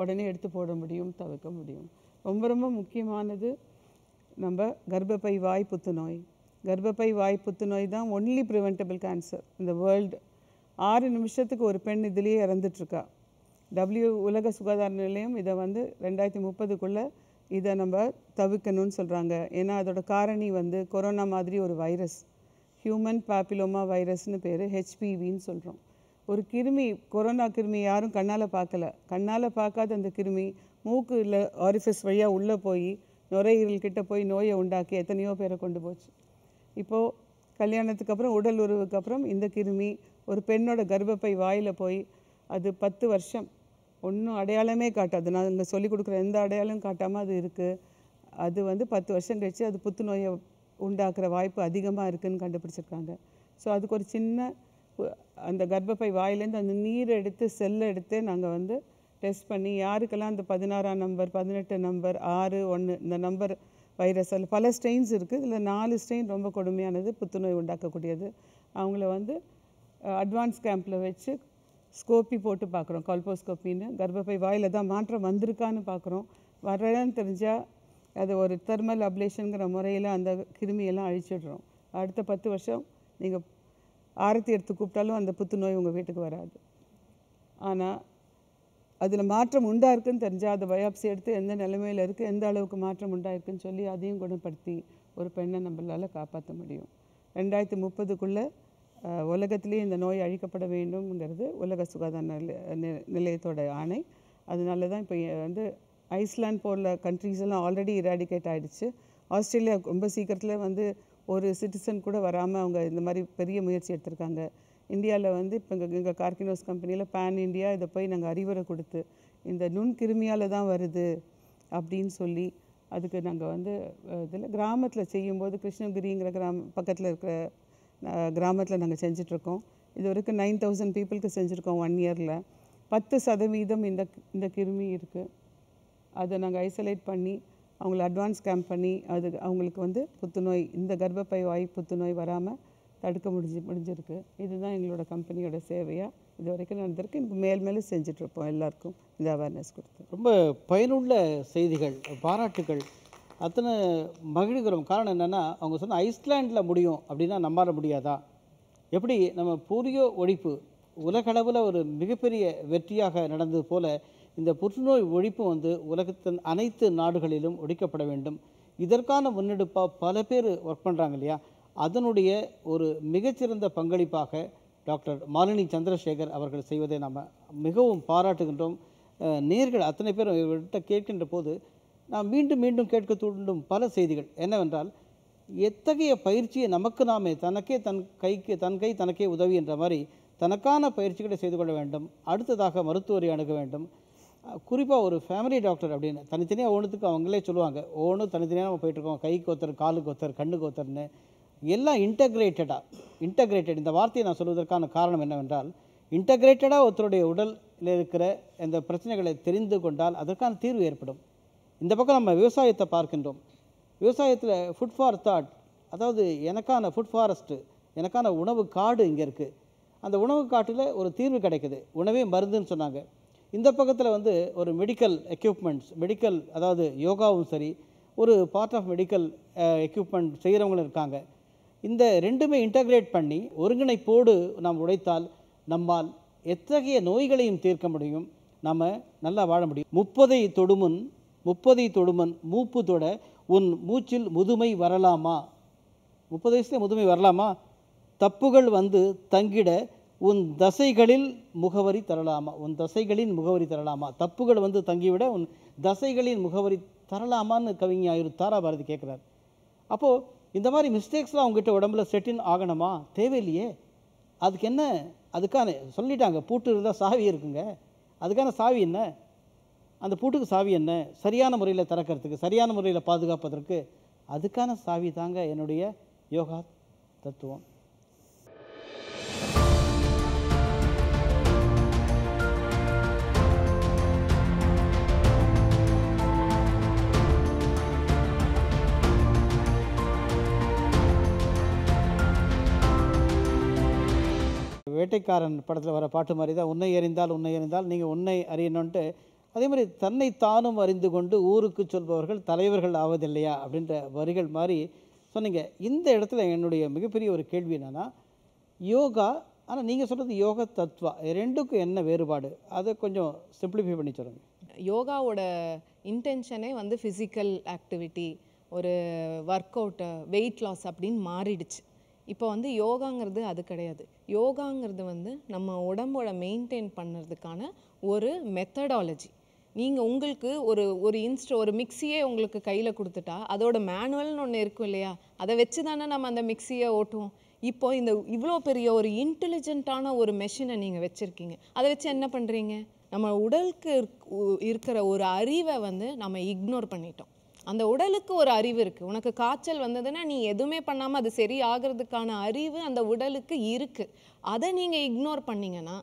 உடனே எடுத்து போட முடியும் தவிர்க்க முடியும் ரொம்ப ரொம்ப முக்கியமானது நம்ம கர்ப்பப்பை வாய் புத்துநோய் கர்ப்பப்பை வாய் புத்துநோய் தான் ஒன்லி ப்ரிவென்டபிள் கேன்சர் இந்த வேர்ல்டு ஆறு நிமிஷத்துக்கு ஒரு பெண் இதிலேயே இறந்துட்டுருக்கா டபிள்யூ உலக சுகாதார நிலையம் இதை வந்து ரெண்டாயிரத்தி முப்பதுக்குள்ளே இதை நம்ம தவிர்க்கணும்னு சொல்கிறாங்க ஏன்னா அதோட காரணி வந்து கொரோனா மாதிரி ஒரு வைரஸ் ஹியூமன் பாப்பிலோமா வைரஸ்னு பேர் ஹெச்பிவின்னு சொல்கிறோம் ஒரு கிருமி கொரோனா கிருமி யாரும் கண்ணால் பார்க்கல கண்ணால் பார்க்காத அந்த கிருமி மூக்கு இல்லை ஆரிஃபஸ் வழியாக உள்ளே போய் நுரையீரல் கிட்ட போய் நோயை உண்டாக்கி எத்தனையோ பேரை கொண்டு போச்சு இப்போது கல்யாணத்துக்கு அப்புறம் உடல் உறவுக்கு அப்புறம் இந்த கிருமி ஒரு பெண்ணோட கர்ப்பப்பை வாயில் போய் அது பத்து வருஷம் ஒன்றும் அடையாளமே காட்டாது நான் இங்கே சொல்லிக் கொடுக்குற எந்த அடையாளமும் காட்டாமல் அது இருக்குது அது வந்து பத்து வருஷம் கழித்து அது புத்துநோயை உண்டாக்குற வாய்ப்பு அதிகமாக இருக்குதுன்னு கண்டுபிடிச்சிருக்காங்க ஸோ அதுக்கு ஒரு சின்ன அந்த கர்ப்பப்பை வாயிலேருந்து அந்த நீரை எடுத்து செல்லை எடுத்து நாங்கள் வந்து டெஸ்ட் பண்ணி யாருக்கெல்லாம் அந்த பதினாறாம் நம்பர் பதினெட்டு நம்பர் ஆறு ஒன்று இந்த நம்பர் வைரஸ் அதில் பல ஸ்ட்ரெயின்ஸ் இருக்குது இதில் நாலு ஸ்ட்ரெயின் ரொம்ப கொடுமையானது புத்துநோய் உண்டாக்கக்கூடியது அவங்கள வந்து அட்வான்ஸ் கேம்பில் வச்சு ஸ்கோப்பி போட்டு பார்க்குறோம் கால்போஸ்கோப்பின்னு கர்ப்பப்பை வாயில் தான் மாற்றம் வந்திருக்கான்னு பார்க்குறோம் வரலன்னு தெரிஞ்சால் அது ஒரு தெர்மல் அப்ளேஷனுங்கிற முறையில் அந்த கிருமியெல்லாம் அழிச்சிடுறோம் அடுத்த பத்து வருஷம் நீங்கள் ஆரத்தி எடுத்து கூப்பிட்டாலும் அந்த புத்துநோய் உங்கள் வீட்டுக்கு வராது ஆனால் அதில் மாற்றம் உண்டா இருக்குன்னு தெரிஞ்சால் அதை பயாப்சி எடுத்து எந்த நிலைமையில் இருக்குது எந்த அளவுக்கு மாற்றம் உண்டாயிருக்குன்னு சொல்லி அதையும் குணப்படுத்தி ஒரு பெண்ணை நம்மளால் காப்பாற்ற முடியும் ரெண்டாயிரத்தி முப்பதுக்குள்ளே உலகத்திலே இந்த நோய் அழிக்கப்பட வேண்டும்ங்கிறது உலக சுகாதார நில நிலையத்தோட ஆணை அதனால தான் இப்போ வந்து ஐஸ்லாண்ட் போல கண்ட்ரிஸ் எல்லாம் ஆல்ரெடி இராடிகேட் ஆகிடுச்சு ஆஸ்திரேலியா ரொம்ப சீக்கிரத்தில் வந்து ஒரு சிட்டிசன் கூட வராமல் அவங்க இந்த மாதிரி பெரிய முயற்சி எடுத்திருக்காங்க இந்தியாவில் வந்து இப்போ எங்கள் எங்கள் கார்கினோஸ் கம்பெனியில் பேன் இண்டியா இதை போய் நாங்கள் அறிவுரை கொடுத்து இந்த நுண்கிருமியால் தான் வருது அப்படின்னு சொல்லி அதுக்கு நாங்கள் வந்து இதில் கிராமத்தில் செய்யும்போது கிருஷ்ணகிரிங்கிற கிராம பக்கத்தில் இருக்கிற கிராமத்தில் நாங்கள் செஞ்சிட்ருக்கோம் இது வரைக்கும் நைன் தௌசண்ட் பீப்புளுக்கு செஞ்சுருக்கோம் ஒன் இயரில் பத்து சதவீதம் இந்த இந்த கிருமி இருக்குது அதை நாங்கள் ஐசோலேட் பண்ணி அவங்கள அட்வான்ஸ் கேம்ப் பண்ணி அது அவங்களுக்கு வந்து புத்துநோய் இந்த கர்ப்பப்பை வாய் புத்துநோய் வராமல் தடுக்க முடிஞ்சு முடிஞ்சிருக்கு இதுதான் எங்களோட கம்பெனியோட சேவையாக இது வரைக்கும் நடந்திருக்கு இப்போ மேல் மேலே செஞ்சிட்ருப்போம் எல்லாருக்கும் இந்த அவேர்னஸ் கொடுத்து ரொம்ப பயனுள்ள செய்திகள் பாராட்டுகள் அத்தனை மகிழ்கிறோம் காரணம் என்னென்னா அவங்க சொன்ன ஐஸ்லாண்டில் முடியும் அப்படின்னா நம்மளால் முடியாதா எப்படி நம்ம போலியோ ஒழிப்பு உலகளவில் ஒரு மிகப்பெரிய வெற்றியாக நடந்தது போல இந்த புற்றுநோய் ஒழிப்பு வந்து உலகத்தின் அனைத்து நாடுகளிலும் ஒழிக்கப்பட வேண்டும் இதற்கான முன்னெடுப்பாக பல பேர் ஒர்க் பண்ணுறாங்க இல்லையா அதனுடைய ஒரு மிகச்சிறந்த பங்களிப்பாக டாக்டர் மாலினி சந்திரசேகர் அவர்கள் செய்வதை நாம் மிகவும் பாராட்டுகின்றோம் நேர்கள் அத்தனை பேரும் இவர்கிட்ட கேட்கின்ற போது நாம் மீண்டும் மீண்டும் கேட்க தூண்டும் பல செய்திகள் என்னவென்றால் எத்தகைய பயிற்சியை நமக்கு நாமே தனக்கே தன் கைக்கு தன் கை தனக்கே உதவி என்ற மாதிரி தனக்கான பயிற்சிகளை செய்து கொள்ள வேண்டும் அடுத்ததாக மருத்துவரை அணுக வேண்டும் குறிப்பாக ஒரு ஃபேமிலி டாக்டர் அப்படின்னு தனித்தனியாக ஓனத்துக்கு அவங்களே சொல்லுவாங்க ஒவ்வொன்றும் தனித்தனியாக நம்ம போயிட்டுருக்கோம் கைக்கு ஒருத்தர் காலுக்கு ஒருத்தர் கண்ணுக்கு ஒருத்தர்னு எல்லாம் இன்டகிரேட்டடாக இன்டகிரேட்டட் இந்த வார்த்தையை நான் சொல்வதற்கான காரணம் என்னவென்றால் இன்டகிரேட்டடாக ஒருத்தருடைய உடலில் இருக்கிற இந்த பிரச்சனைகளை தெரிந்து கொண்டால் அதற்கான தீர்வு ஏற்படும் இந்த பக்கம் நம்ம விவசாயத்தை பார்க்கின்றோம் விவசாயத்தில் ஃபுட் ஃபார் தாட் அதாவது எனக்கான ஃபுட் ஃபாரஸ்ட்டு எனக்கான உணவு காடு இங்கே இருக்குது அந்த உணவு காட்டில் ஒரு தீர்வு கிடைக்குது உணவே மருந்துன்னு சொன்னாங்க இந்த பக்கத்தில் வந்து ஒரு மெடிக்கல் எக்யூப்மெண்ட்ஸ் மெடிக்கல் அதாவது யோகாவும் சரி ஒரு பார்ட் ஆஃப் மெடிக்கல் எக்யூப்மெண்ட் செய்கிறவங்களும் இருக்காங்க இந்த ரெண்டுமே இன்டகிரேட் பண்ணி ஒருங்கிணைப்போடு நாம் உழைத்தால் நம்மால் எத்தகைய நோய்களையும் தீர்க்க முடியும் நம்ம நல்லா வாழ முடியும் முப்பதை தொடுமுன் முப்பதை தொடுமன் மூப்பு தொட உன் மூச்சில் முதுமை வரலாமா முப்பது வயசுல முதுமை வரலாமா தப்புகள் வந்து தங்கிட உன் தசைகளில் முகவரி தரலாமா உன் தசைகளின் முகவரி தரலாமா தப்புகள் வந்து தங்கிவிட உன் தசைகளின் முகவரி தரலாமான்னு கவிஞர் தாரா பாரதி கேட்குறாரு அப்போது இந்த மாதிரி மிஸ்டேக்ஸ்லாம் அவங்ககிட்ட உடம்புல செட்டின் ஆகணுமா தேவையில்லையே அதுக்கு என்ன அதுக்கான சொல்லிட்டாங்க பூட்டு இருந்தால் சாவி இருக்குங்க அதுக்கான சாவி என்ன அந்த பூட்டுக்கு சாவி என்ன சரியான முறையில் திறக்கிறதுக்கு சரியான முறையில் பாதுகாப்பதற்கு அதுக்கான சாவி தாங்க என்னுடைய யோகா தத்துவம் வேட்டைக்காரன் படத்தில் வர பாட்டு மாதிரி தான் உன்னை எறிந்தால் உன்னை எறிந்தால் நீங்கள் உன்னை அறியணுன்ட்டு அதே மாதிரி தன்னை தானும் அறிந்து கொண்டு ஊருக்கு சொல்பவர்கள் தலைவர்கள் ஆவதில்லையா அப்படின்ற வரிகள் மாதிரி சொன்னீங்க இந்த இடத்துல என்னுடைய மிகப்பெரிய ஒரு கேள்வி என்னென்னா யோகா ஆனால் நீங்கள் சொல்கிறது யோக தத்வா ரெண்டுக்கும் என்ன வேறுபாடு அதை கொஞ்சம் சிம்பிளிஃபை பண்ணி சொல்லுங்கள் யோகாவோட இன்டென்ஷனே வந்து ஃபிசிக்கல் ஆக்டிவிட்டி ஒரு ஒர்க் அவுட்டு வெயிட் லாஸ் அப்படின்னு மாறிடுச்சு இப்போ வந்து யோகாங்கிறது அது கிடையாது யோகாங்கிறது வந்து நம்ம உடம்போட மெயின்டைன் பண்ணுறதுக்கான ஒரு மெத்தடாலஜி நீங்கள் உங்களுக்கு ஒரு ஒரு இன்ஸ்ட் ஒரு மிக்சியே உங்களுக்கு கையில் கொடுத்துட்டா அதோட மேனுவல்னு ஒன்று இருக்கும் இல்லையா அதை வச்சு தானே நம்ம அந்த மிக்சியை ஓட்டுவோம் இப்போ இந்த இவ்வளோ பெரிய ஒரு இன்டெலிஜென்ட்டான ஒரு மெஷினை நீங்கள் வச்சுருக்கீங்க அதை வச்சு என்ன பண்ணுறீங்க நம்ம உடலுக்கு இருக்கிற ஒரு அறிவை வந்து நம்ம இக்னோர் பண்ணிட்டோம் அந்த உடலுக்கு ஒரு அறிவு இருக்குது உனக்கு காய்ச்சல் வந்ததுன்னா நீ எதுவுமே பண்ணாமல் அது சரி ஆகிறதுக்கான அறிவு அந்த உடலுக்கு இருக்குது அதை நீங்கள் இக்னோர் பண்ணிங்கன்னா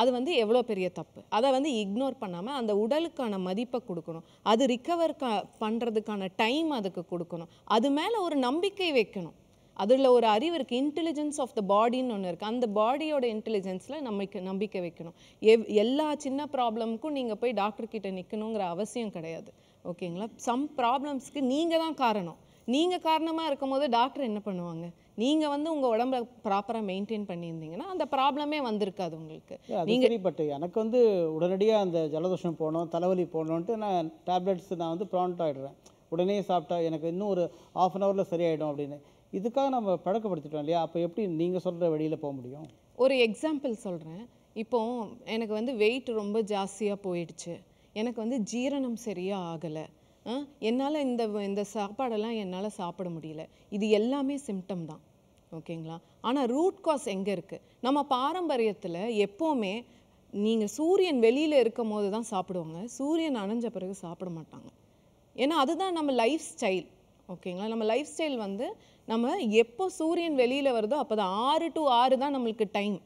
அது வந்து எவ்வளோ பெரிய தப்பு அதை வந்து இக்னோர் பண்ணாமல் அந்த உடலுக்கான மதிப்பை கொடுக்கணும் அது ரிக்கவர் க பண்ணுறதுக்கான டைம் அதுக்கு கொடுக்கணும் அது மேலே ஒரு நம்பிக்கை வைக்கணும் அதில் ஒரு அறிவு இருக்குது இன்டெலிஜென்ஸ் ஆஃப் த பாடின்னு ஒன்று இருக்குது அந்த பாடியோட இன்டெலிஜென்ஸில் நம்பிக்கை நம்பிக்கை வைக்கணும் எவ் எல்லா சின்ன ப்ராப்ளமுக்கும் நீங்கள் போய் டாக்டர்கிட்ட நிற்கணுங்கிற அவசியம் கிடையாது ஓகேங்களா சம் ப்ராப்ளம்ஸ்க்கு நீங்கள் தான் காரணம் நீங்கள் காரணமாக இருக்கும் போது டாக்டர் என்ன பண்ணுவாங்க நீங்கள் வந்து உங்கள் உடம்பை ப்ராப்பராக மெயின்டைன் பண்ணியிருந்தீங்கன்னா அந்த ப்ராப்ளமே வந்திருக்காது உங்களுக்கு நீங்க பட்டு எனக்கு வந்து உடனடியாக அந்த ஜலதோஷம் போகணும் தலைவலி போகணுன்ட்டு நான் டேப்லெட்ஸ் நான் வந்து ப்ராண்ட் ஆகிடுறேன் உடனே சாப்பிட்டா எனக்கு இன்னும் ஒரு ஆஃப் அன் அவரில் சரியாயிடும் அப்படின்னு இதுக்காக நம்ம பழக்கப்படுத்திட்டோம் இல்லையா அப்போ எப்படி நீங்கள் சொல்கிற வழியில் போக முடியும் ஒரு எக்ஸாம்பிள் சொல்கிறேன் இப்போ எனக்கு வந்து வெயிட் ரொம்ப ஜாஸ்தியாக போயிடுச்சு எனக்கு வந்து ஜீரணம் சரியாக ஆகலை என்னால் இந்த இந்த சாப்பாடெல்லாம் என்னால் சாப்பிட முடியல இது எல்லாமே சிம்டம் தான் ஓகேங்களா ஆனால் ரூட் காஸ் எங்கே இருக்குது நம்ம பாரம்பரியத்தில் எப்போவுமே நீங்கள் சூரியன் வெளியில் இருக்கும் போது தான் சாப்பிடுவாங்க சூரியன் அணைஞ்ச பிறகு சாப்பிட மாட்டாங்க ஏன்னா அதுதான் நம்ம லைஃப் ஸ்டைல் ஓகேங்களா நம்ம லைஃப் ஸ்டைல் வந்து நம்ம எப்போ சூரியன் வெளியில் வருதோ அப்போ தான் ஆறு டு ஆறு தான் நம்மளுக்கு டைம்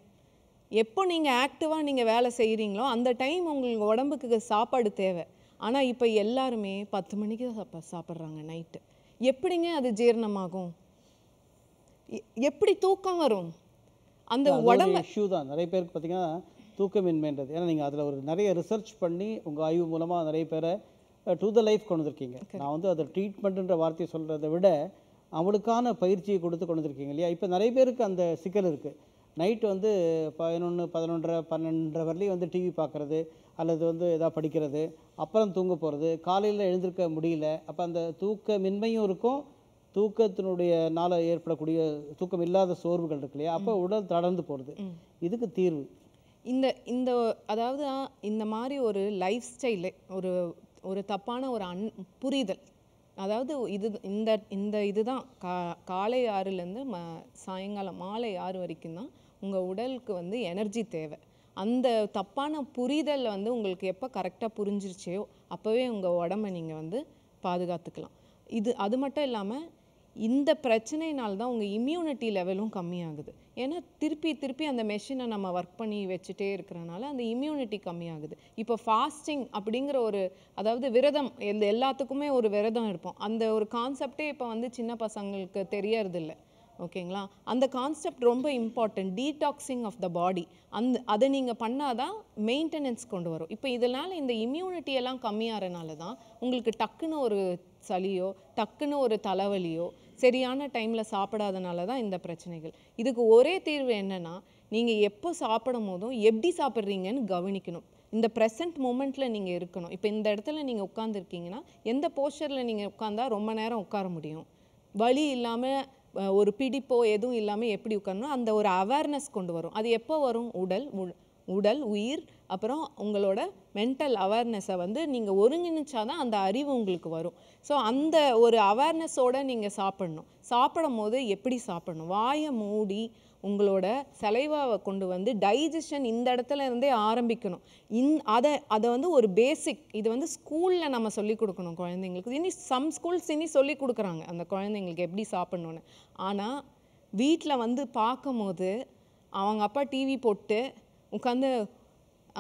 எப்போ நீங்கள் ஆக்டிவாக நீங்கள் வேலை செய்கிறீங்களோ அந்த டைம் உங்களுக்கு உடம்புக்கு சாப்பாடு தேவை ஆனால் இப்போ எல்லாருமே பத்து மணிக்கு தான் சாப்பா சாப்பிட்றாங்க நைட்டு எப்படிங்க அது ஜீரணமாகும் எப்படி தூக்கம் வரும் அந்த உடம்பு இஷ்யூ தான் நிறைய பேருக்கு பார்த்தீங்கன்னா தூக்கமின்மைன்றது ஏன்னா நீங்கள் அதில் ஒரு நிறைய ரிசர்ச் பண்ணி உங்கள் ஆய்வு மூலமாக நிறைய பேரை டு த லைஃப் கொண்டு வந்திருக்கீங்க நான் வந்து அதை ட்ரீட்மெண்ட்டுன்ற வார்த்தையை சொல்கிறத விட அவளுக்கான பயிற்சியை கொடுத்து கொண்டு வந்திருக்கீங்க இல்லையா இப்போ நிறைய பேருக்கு அந்த சிக்கல் இருக்குது நைட்டு வந்து பதினொன்று பதினொன்றரை பன்னெண்டரை வரலையும் வந்து டிவி பார்க்குறது அல்லது வந்து எதாவது படிக்கிறது அப்புறம் தூங்க போகிறது காலையில் எழுந்திருக்க முடியல அப்போ அந்த தூக்கமின்மையும் இருக்கும் தூக்கத்தினுடைய நாள ஏற்படக்கூடிய தூக்கம் இல்லாத சோர்வுகள் இருக்கு இல்லையா அப்போ உடல் தளர்ந்து போகிறது இதுக்கு தீர்வு இந்த இந்த அதாவது இந்த மாதிரி ஒரு லைஃப் ஸ்டைல் ஒரு ஒரு தப்பான ஒரு அன் புரிதல் அதாவது இது இந்த இந்த இதுதான் கா காலை ஆறுலேருந்து ம சாயங்காலம் மாலை ஆறு வரைக்கும் தான் உங்கள் உடலுக்கு வந்து எனர்ஜி தேவை அந்த தப்பான புரிதல் வந்து உங்களுக்கு எப்போ கரெக்டாக புரிஞ்சிருச்சையோ அப்போவே உங்கள் உடம்ப நீங்கள் வந்து பாதுகாத்துக்கலாம் இது அது மட்டும் இல்லாமல் இந்த பிரச்சனையினால்தான் உங்கள் இம்யூனிட்டி லெவலும் கம்மியாகுது ஏன்னா திருப்பி திருப்பி அந்த மெஷினை நம்ம ஒர்க் பண்ணி வச்சுட்டே இருக்கிறனால அந்த இம்யூனிட்டி கம்மியாகுது இப்போ ஃபாஸ்டிங் அப்படிங்கிற ஒரு அதாவது விரதம் எந்த எல்லாத்துக்குமே ஒரு விரதம் இருப்போம் அந்த ஒரு கான்செப்டே இப்போ வந்து சின்ன பசங்களுக்கு தெரியறதில்லை ஓகேங்களா அந்த கான்செப்ட் ரொம்ப important detoxing of the body அந்த அதை நீங்கள் பண்ணால் தான் மெயின்டெனன்ஸ் கொண்டு வரும் இப்போ இதனால் இந்த இம்யூனிட்டியெல்லாம் கம்மியாகிறனால தான் உங்களுக்கு டக்குன்னு ஒரு சளியோ டக்குன்னு ஒரு தலைவலியோ சரியான டைமில் சாப்பிடாதனால தான் இந்த பிரச்சனைகள் இதுக்கு ஒரே தீர்வு என்னென்னா நீங்கள் எப்போ சாப்பிடும் போதும் எப்படி சாப்பிட்றீங்கன்னு கவனிக்கணும் இந்த ப்ரெசன்ட் மூமெண்ட்டில் நீங்கள் இருக்கணும் இப்போ இந்த இடத்துல நீங்கள் உட்காந்துருக்கீங்கன்னா எந்த போஸ்டரில் நீங்கள் உட்காந்தா ரொம்ப நேரம் உட்கார முடியும் வலி இல்லாமல் ஒரு பிடிப்போ எதுவும் இல்லாமல் எப்படி உட்காரணும் அந்த ஒரு அவேர்னஸ் கொண்டு வரும் அது எப்போ வரும் உடல் உடல் உயிர் அப்புறம் உங்களோட மென்டல் அவேர்னஸை வந்து நீங்கள் ஒருங்கிணைச்சாதான் அந்த அறிவு உங்களுக்கு வரும் ஸோ அந்த ஒரு அவேர்னஸோடு நீங்கள் சாப்பிடணும் சாப்பிடும் போது எப்படி சாப்பிடணும் வாயை மூடி உங்களோட செலைவாவை கொண்டு வந்து டைஜஷன் இந்த இடத்துல இருந்தே ஆரம்பிக்கணும் இந் அதை அதை வந்து ஒரு பேசிக் இது வந்து ஸ்கூலில் நம்ம சொல்லிக் கொடுக்கணும் குழந்தைங்களுக்கு இனி சம் ஸ்கூல்ஸ் இனி சொல்லி கொடுக்குறாங்க அந்த குழந்தைங்களுக்கு எப்படி சாப்பிட்ணுன்னு ஆனால் வீட்டில் வந்து பார்க்கும்போது அவங்க அப்பா டிவி போட்டு உட்காந்து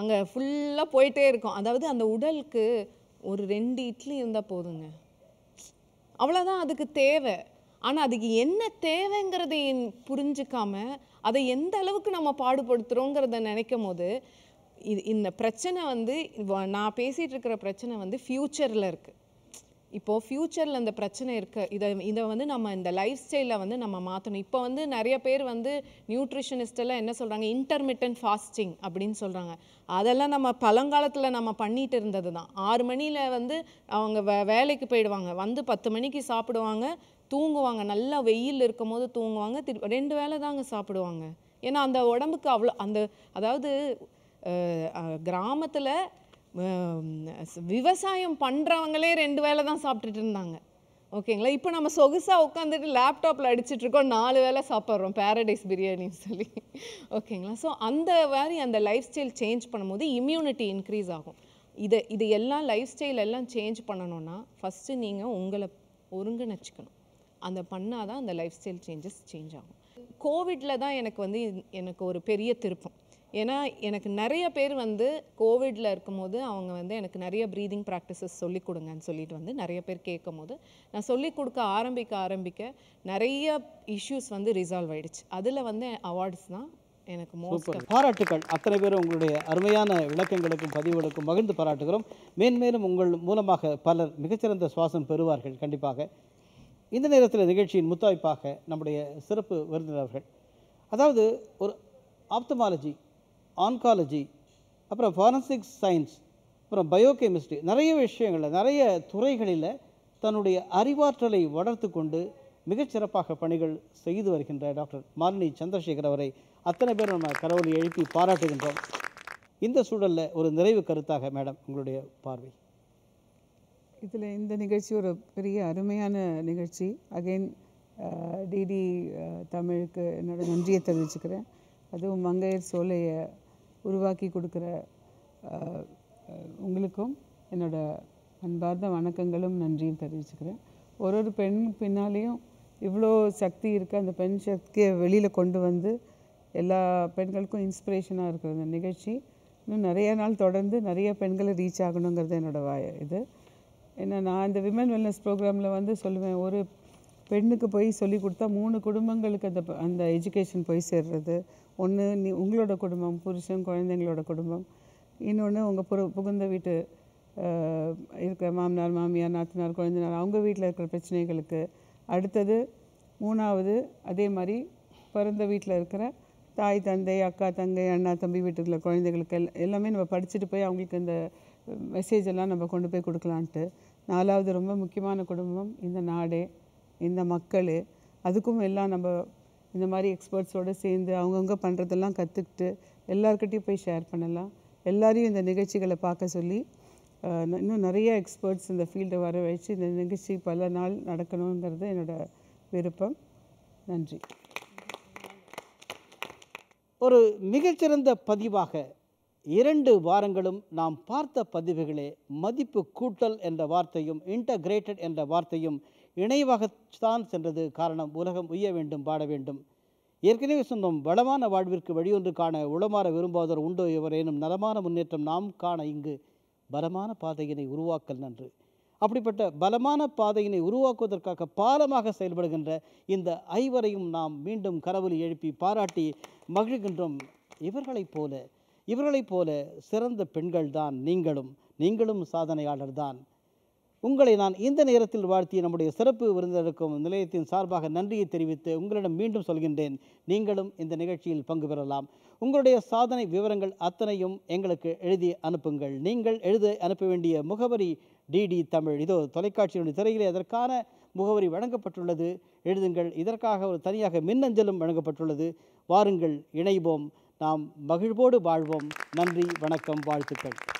அங்கே ஃபுல்லாக போயிட்டே இருக்கும் அதாவது அந்த உடலுக்கு ஒரு ரெண்டு இட்லி இருந்தால் போதுங்க அவ்வளோதான் அதுக்கு தேவை ஆனால் அதுக்கு என்ன தேவைங்கிறதை புரிஞ்சுக்காம அதை எந்த அளவுக்கு நம்ம பாடுபடுத்துகிறோங்கிறத நினைக்கும் போது இது இந்த பிரச்சனை வந்து நான் பேசிகிட்டு இருக்கிற பிரச்சனை வந்து ஃப்யூச்சரில் இருக்குது இப்போது ஃப்யூச்சரில் இந்த பிரச்சனை இருக்குது இதை இதை வந்து நம்ம இந்த லைஃப் ஸ்டைலில் வந்து நம்ம மாற்றணும் இப்போ வந்து நிறைய பேர் வந்து நியூட்ரிஷனிஸ்டெல்லாம் என்ன சொல்கிறாங்க இன்டர்மிட்டன்ட் ஃபாஸ்டிங் அப்படின்னு சொல்கிறாங்க அதெல்லாம் நம்ம பழங்காலத்தில் நம்ம பண்ணிகிட்டு இருந்தது தான் ஆறு மணியில் வந்து அவங்க வே வேலைக்கு போயிடுவாங்க வந்து பத்து மணிக்கு சாப்பிடுவாங்க தூங்குவாங்க நல்லா வெயில் இருக்கும் போது தூங்குவாங்க திரு ரெண்டு வேளை தாங்க சாப்பிடுவாங்க ஏன்னா அந்த உடம்புக்கு அவ்வளோ அந்த அதாவது கிராமத்தில் விவசாயம் பண்ணுறவங்களே ரெண்டு வேளை தான் சாப்பிட்டுட்டு இருந்தாங்க ஓகேங்களா இப்போ நம்ம சொகுசாக உட்காந்துட்டு லேப்டாப்பில் அடிச்சிட்ருக்கோம் நாலு வேலை சாப்பிட்றோம் பேரடைஸ் பிரியாணின்னு சொல்லி ஓகேங்களா ஸோ அந்த மாதிரி அந்த லைஃப் ஸ்டைல் சேஞ்ச் பண்ணும்போது இம்யூனிட்டி இன்க்ரீஸ் ஆகும் இதை இது எல்லாம் லைஃப் ஸ்டைல் எல்லாம் சேஞ்ச் பண்ணணும்னா ஃபஸ்ட்டு நீங்கள் உங்களை ஒருங்கிணைச்சிக்கணும் அந்த பண்ணால் தான் அந்த லைஃப் ஸ்டைல் சேஞ்சஸ் சேஞ்ச் ஆகும் கோவிடில் தான் எனக்கு வந்து எனக்கு ஒரு பெரிய திருப்பம் ஏன்னா எனக்கு நிறைய பேர் வந்து கோவிடில் இருக்கும்போது அவங்க வந்து எனக்கு நிறைய ப்ரீதிங் ப்ராக்டிசஸ் சொல்லிக் கொடுங்கன்னு சொல்லிட்டு வந்து நிறைய பேர் கேட்கும் போது நான் சொல்லிக் கொடுக்க ஆரம்பிக்க ஆரம்பிக்க நிறைய இஷ்யூஸ் வந்து ரிசால்வ் ஆகிடுச்சு அதில் வந்து அவார்ட்ஸ் தான் எனக்கு பாராட்டுக்கள் அத்தனை பேரும் உங்களுடைய அருமையான விளக்கங்களுக்கும் பதிவுகளுக்கும் மகிழ்ந்து பாராட்டுகிறோம் மேன்மேலும் உங்கள் மூலமாக பலர் மிகச்சிறந்த சுவாசம் பெறுவார்கள் கண்டிப்பாக இந்த நேரத்தில் நிகழ்ச்சியின் முத்தாய்ப்பாக நம்முடைய சிறப்பு விருந்தினர்கள் அதாவது ஒரு ஆப்தமாலஜி ஆன்காலஜி அப்புறம் ஃபாரன்சிக் சயின்ஸ் அப்புறம் பயோகெமிஸ்ட்ரி நிறைய விஷயங்களில் நிறைய துறைகளில் தன்னுடைய அறிவாற்றலை வளர்த்து கொண்டு மிகச்சிறப்பாக பணிகள் செய்து வருகின்ற டாக்டர் மாலினி சந்திரசேகர் அவரை அத்தனை பேர் நம்ம கடவுளை எழுப்பி பாராட்டுகின்றோம் இந்த சூழலில் ஒரு நிறைவு கருத்தாக மேடம் உங்களுடைய பார்வை இதில் இந்த நிகழ்ச்சி ஒரு பெரிய அருமையான நிகழ்ச்சி அகெயின் டிடி தமிழுக்கு என்னோடய நன்றியை தெரிவிச்சுக்கிறேன் அதுவும் மங்கையர் சோலையை உருவாக்கி கொடுக்குற உங்களுக்கும் என்னோடய அன்பார்ந்த வணக்கங்களும் நன்றியும் தெரிவிச்சுக்கிறேன் ஒரு ஒரு பெண் பின்னாலேயும் இவ்வளோ சக்தி இருக்குது அந்த பெண் சக்தியை வெளியில் கொண்டு வந்து எல்லா பெண்களுக்கும் இன்ஸ்பிரேஷனாக இருக்கிற இந்த நிகழ்ச்சி இன்னும் நிறைய நாள் தொடர்ந்து நிறைய பெண்களை ரீச் ஆகணுங்கிறது என்னோடய வாய இது என்ன நான் இந்த விமன் வெல்னஸ் ப்ரோக்ராமில் வந்து சொல்லுவேன் ஒரு பெண்ணுக்கு போய் சொல்லி கொடுத்தா மூணு குடும்பங்களுக்கு அந்த அந்த எஜுகேஷன் போய் சேர்றது ஒன்று நீ உங்களோட குடும்பம் புருஷன் குழந்தைங்களோட குடும்பம் இன்னொன்று உங்கள் புற புகுந்த வீட்டு இருக்கிற மாமனார் மாமியார் நாத்தனார் குழந்தைனார் அவங்க வீட்டில் இருக்கிற பிரச்சனைகளுக்கு அடுத்தது மூணாவது அதே மாதிரி பிறந்த வீட்டில் இருக்கிற தாய் தந்தை அக்கா தங்கை அண்ணா தம்பி வீட்டுக்குள்ள குழந்தைகளுக்கு எல்லாமே நம்ம படிச்சுட்டு போய் அவங்களுக்கு இந்த மெசேஜ் எல்லாம் நம்ம கொண்டு போய் கொடுக்கலான்ட்டு நாலாவது ரொம்ப முக்கியமான குடும்பம் இந்த நாடே இந்த மக்கள் அதுக்கும் எல்லாம் நம்ம இந்த மாதிரி எக்ஸ்பர்ட்ஸோடு சேர்ந்து அவங்கவுங்க பண்ணுறதெல்லாம் கற்றுக்கிட்டு எல்லாருக்கிட்டையும் போய் ஷேர் பண்ணலாம் எல்லாரையும் இந்த நிகழ்ச்சிகளை பார்க்க சொல்லி இன்னும் நிறைய எக்ஸ்பர்ட்ஸ் இந்த ஃபீல்டை வர வச்சு இந்த நிகழ்ச்சி பல நாள் நடக்கணுங்கிறது என்னோடய விருப்பம் நன்றி ஒரு மிகச்சிறந்த பதிவாக இரண்டு வாரங்களும் நாம் பார்த்த பதிவுகளே மதிப்பு கூட்டல் என்ற வார்த்தையும் இன்டகிரேட்டட் என்ற வார்த்தையும் இணைவாகத்தான் சென்றது காரணம் உலகம் உய்ய வேண்டும் பாட வேண்டும் ஏற்கனவே சொந்தம் வளமான வாழ்விற்கு வழியொன்று காண உளமாற விரும்பாதோர் உண்டோ எவரேனும் நலமான முன்னேற்றம் நாம் காண இங்கு பலமான பாதையினை உருவாக்கல் நன்று அப்படிப்பட்ட பலமான பாதையினை உருவாக்குவதற்காக பாலமாக செயல்படுகின்ற இந்த ஐவரையும் நாம் மீண்டும் கரவொலி எழுப்பி பாராட்டி மகிழ்கின்றோம் இவர்களைப் போல இவர்களைப் போல சிறந்த பெண்கள்தான் நீங்களும் நீங்களும் சாதனையாளர் தான் உங்களை நான் இந்த நேரத்தில் வாழ்த்திய நம்முடைய சிறப்பு விருந்திருக்கும் நிலையத்தின் சார்பாக நன்றியை தெரிவித்து உங்களிடம் மீண்டும் சொல்கின்றேன் நீங்களும் இந்த நிகழ்ச்சியில் பங்கு பெறலாம் உங்களுடைய சாதனை விவரங்கள் அத்தனையும் எங்களுக்கு எழுதி அனுப்புங்கள் நீங்கள் எழுத அனுப்ப வேண்டிய முகவரி டிடி தமிழ் இதோ தொலைக்காட்சியினுடைய திரையிலே அதற்கான முகவரி வழங்கப்பட்டுள்ளது எழுதுங்கள் இதற்காக ஒரு தனியாக மின்னஞ்சலும் வழங்கப்பட்டுள்ளது வாருங்கள் இணைவோம் நாம் மகிழ்வோடு வாழ்வோம் நன்றி வணக்கம் வாழ்த்துக்கள்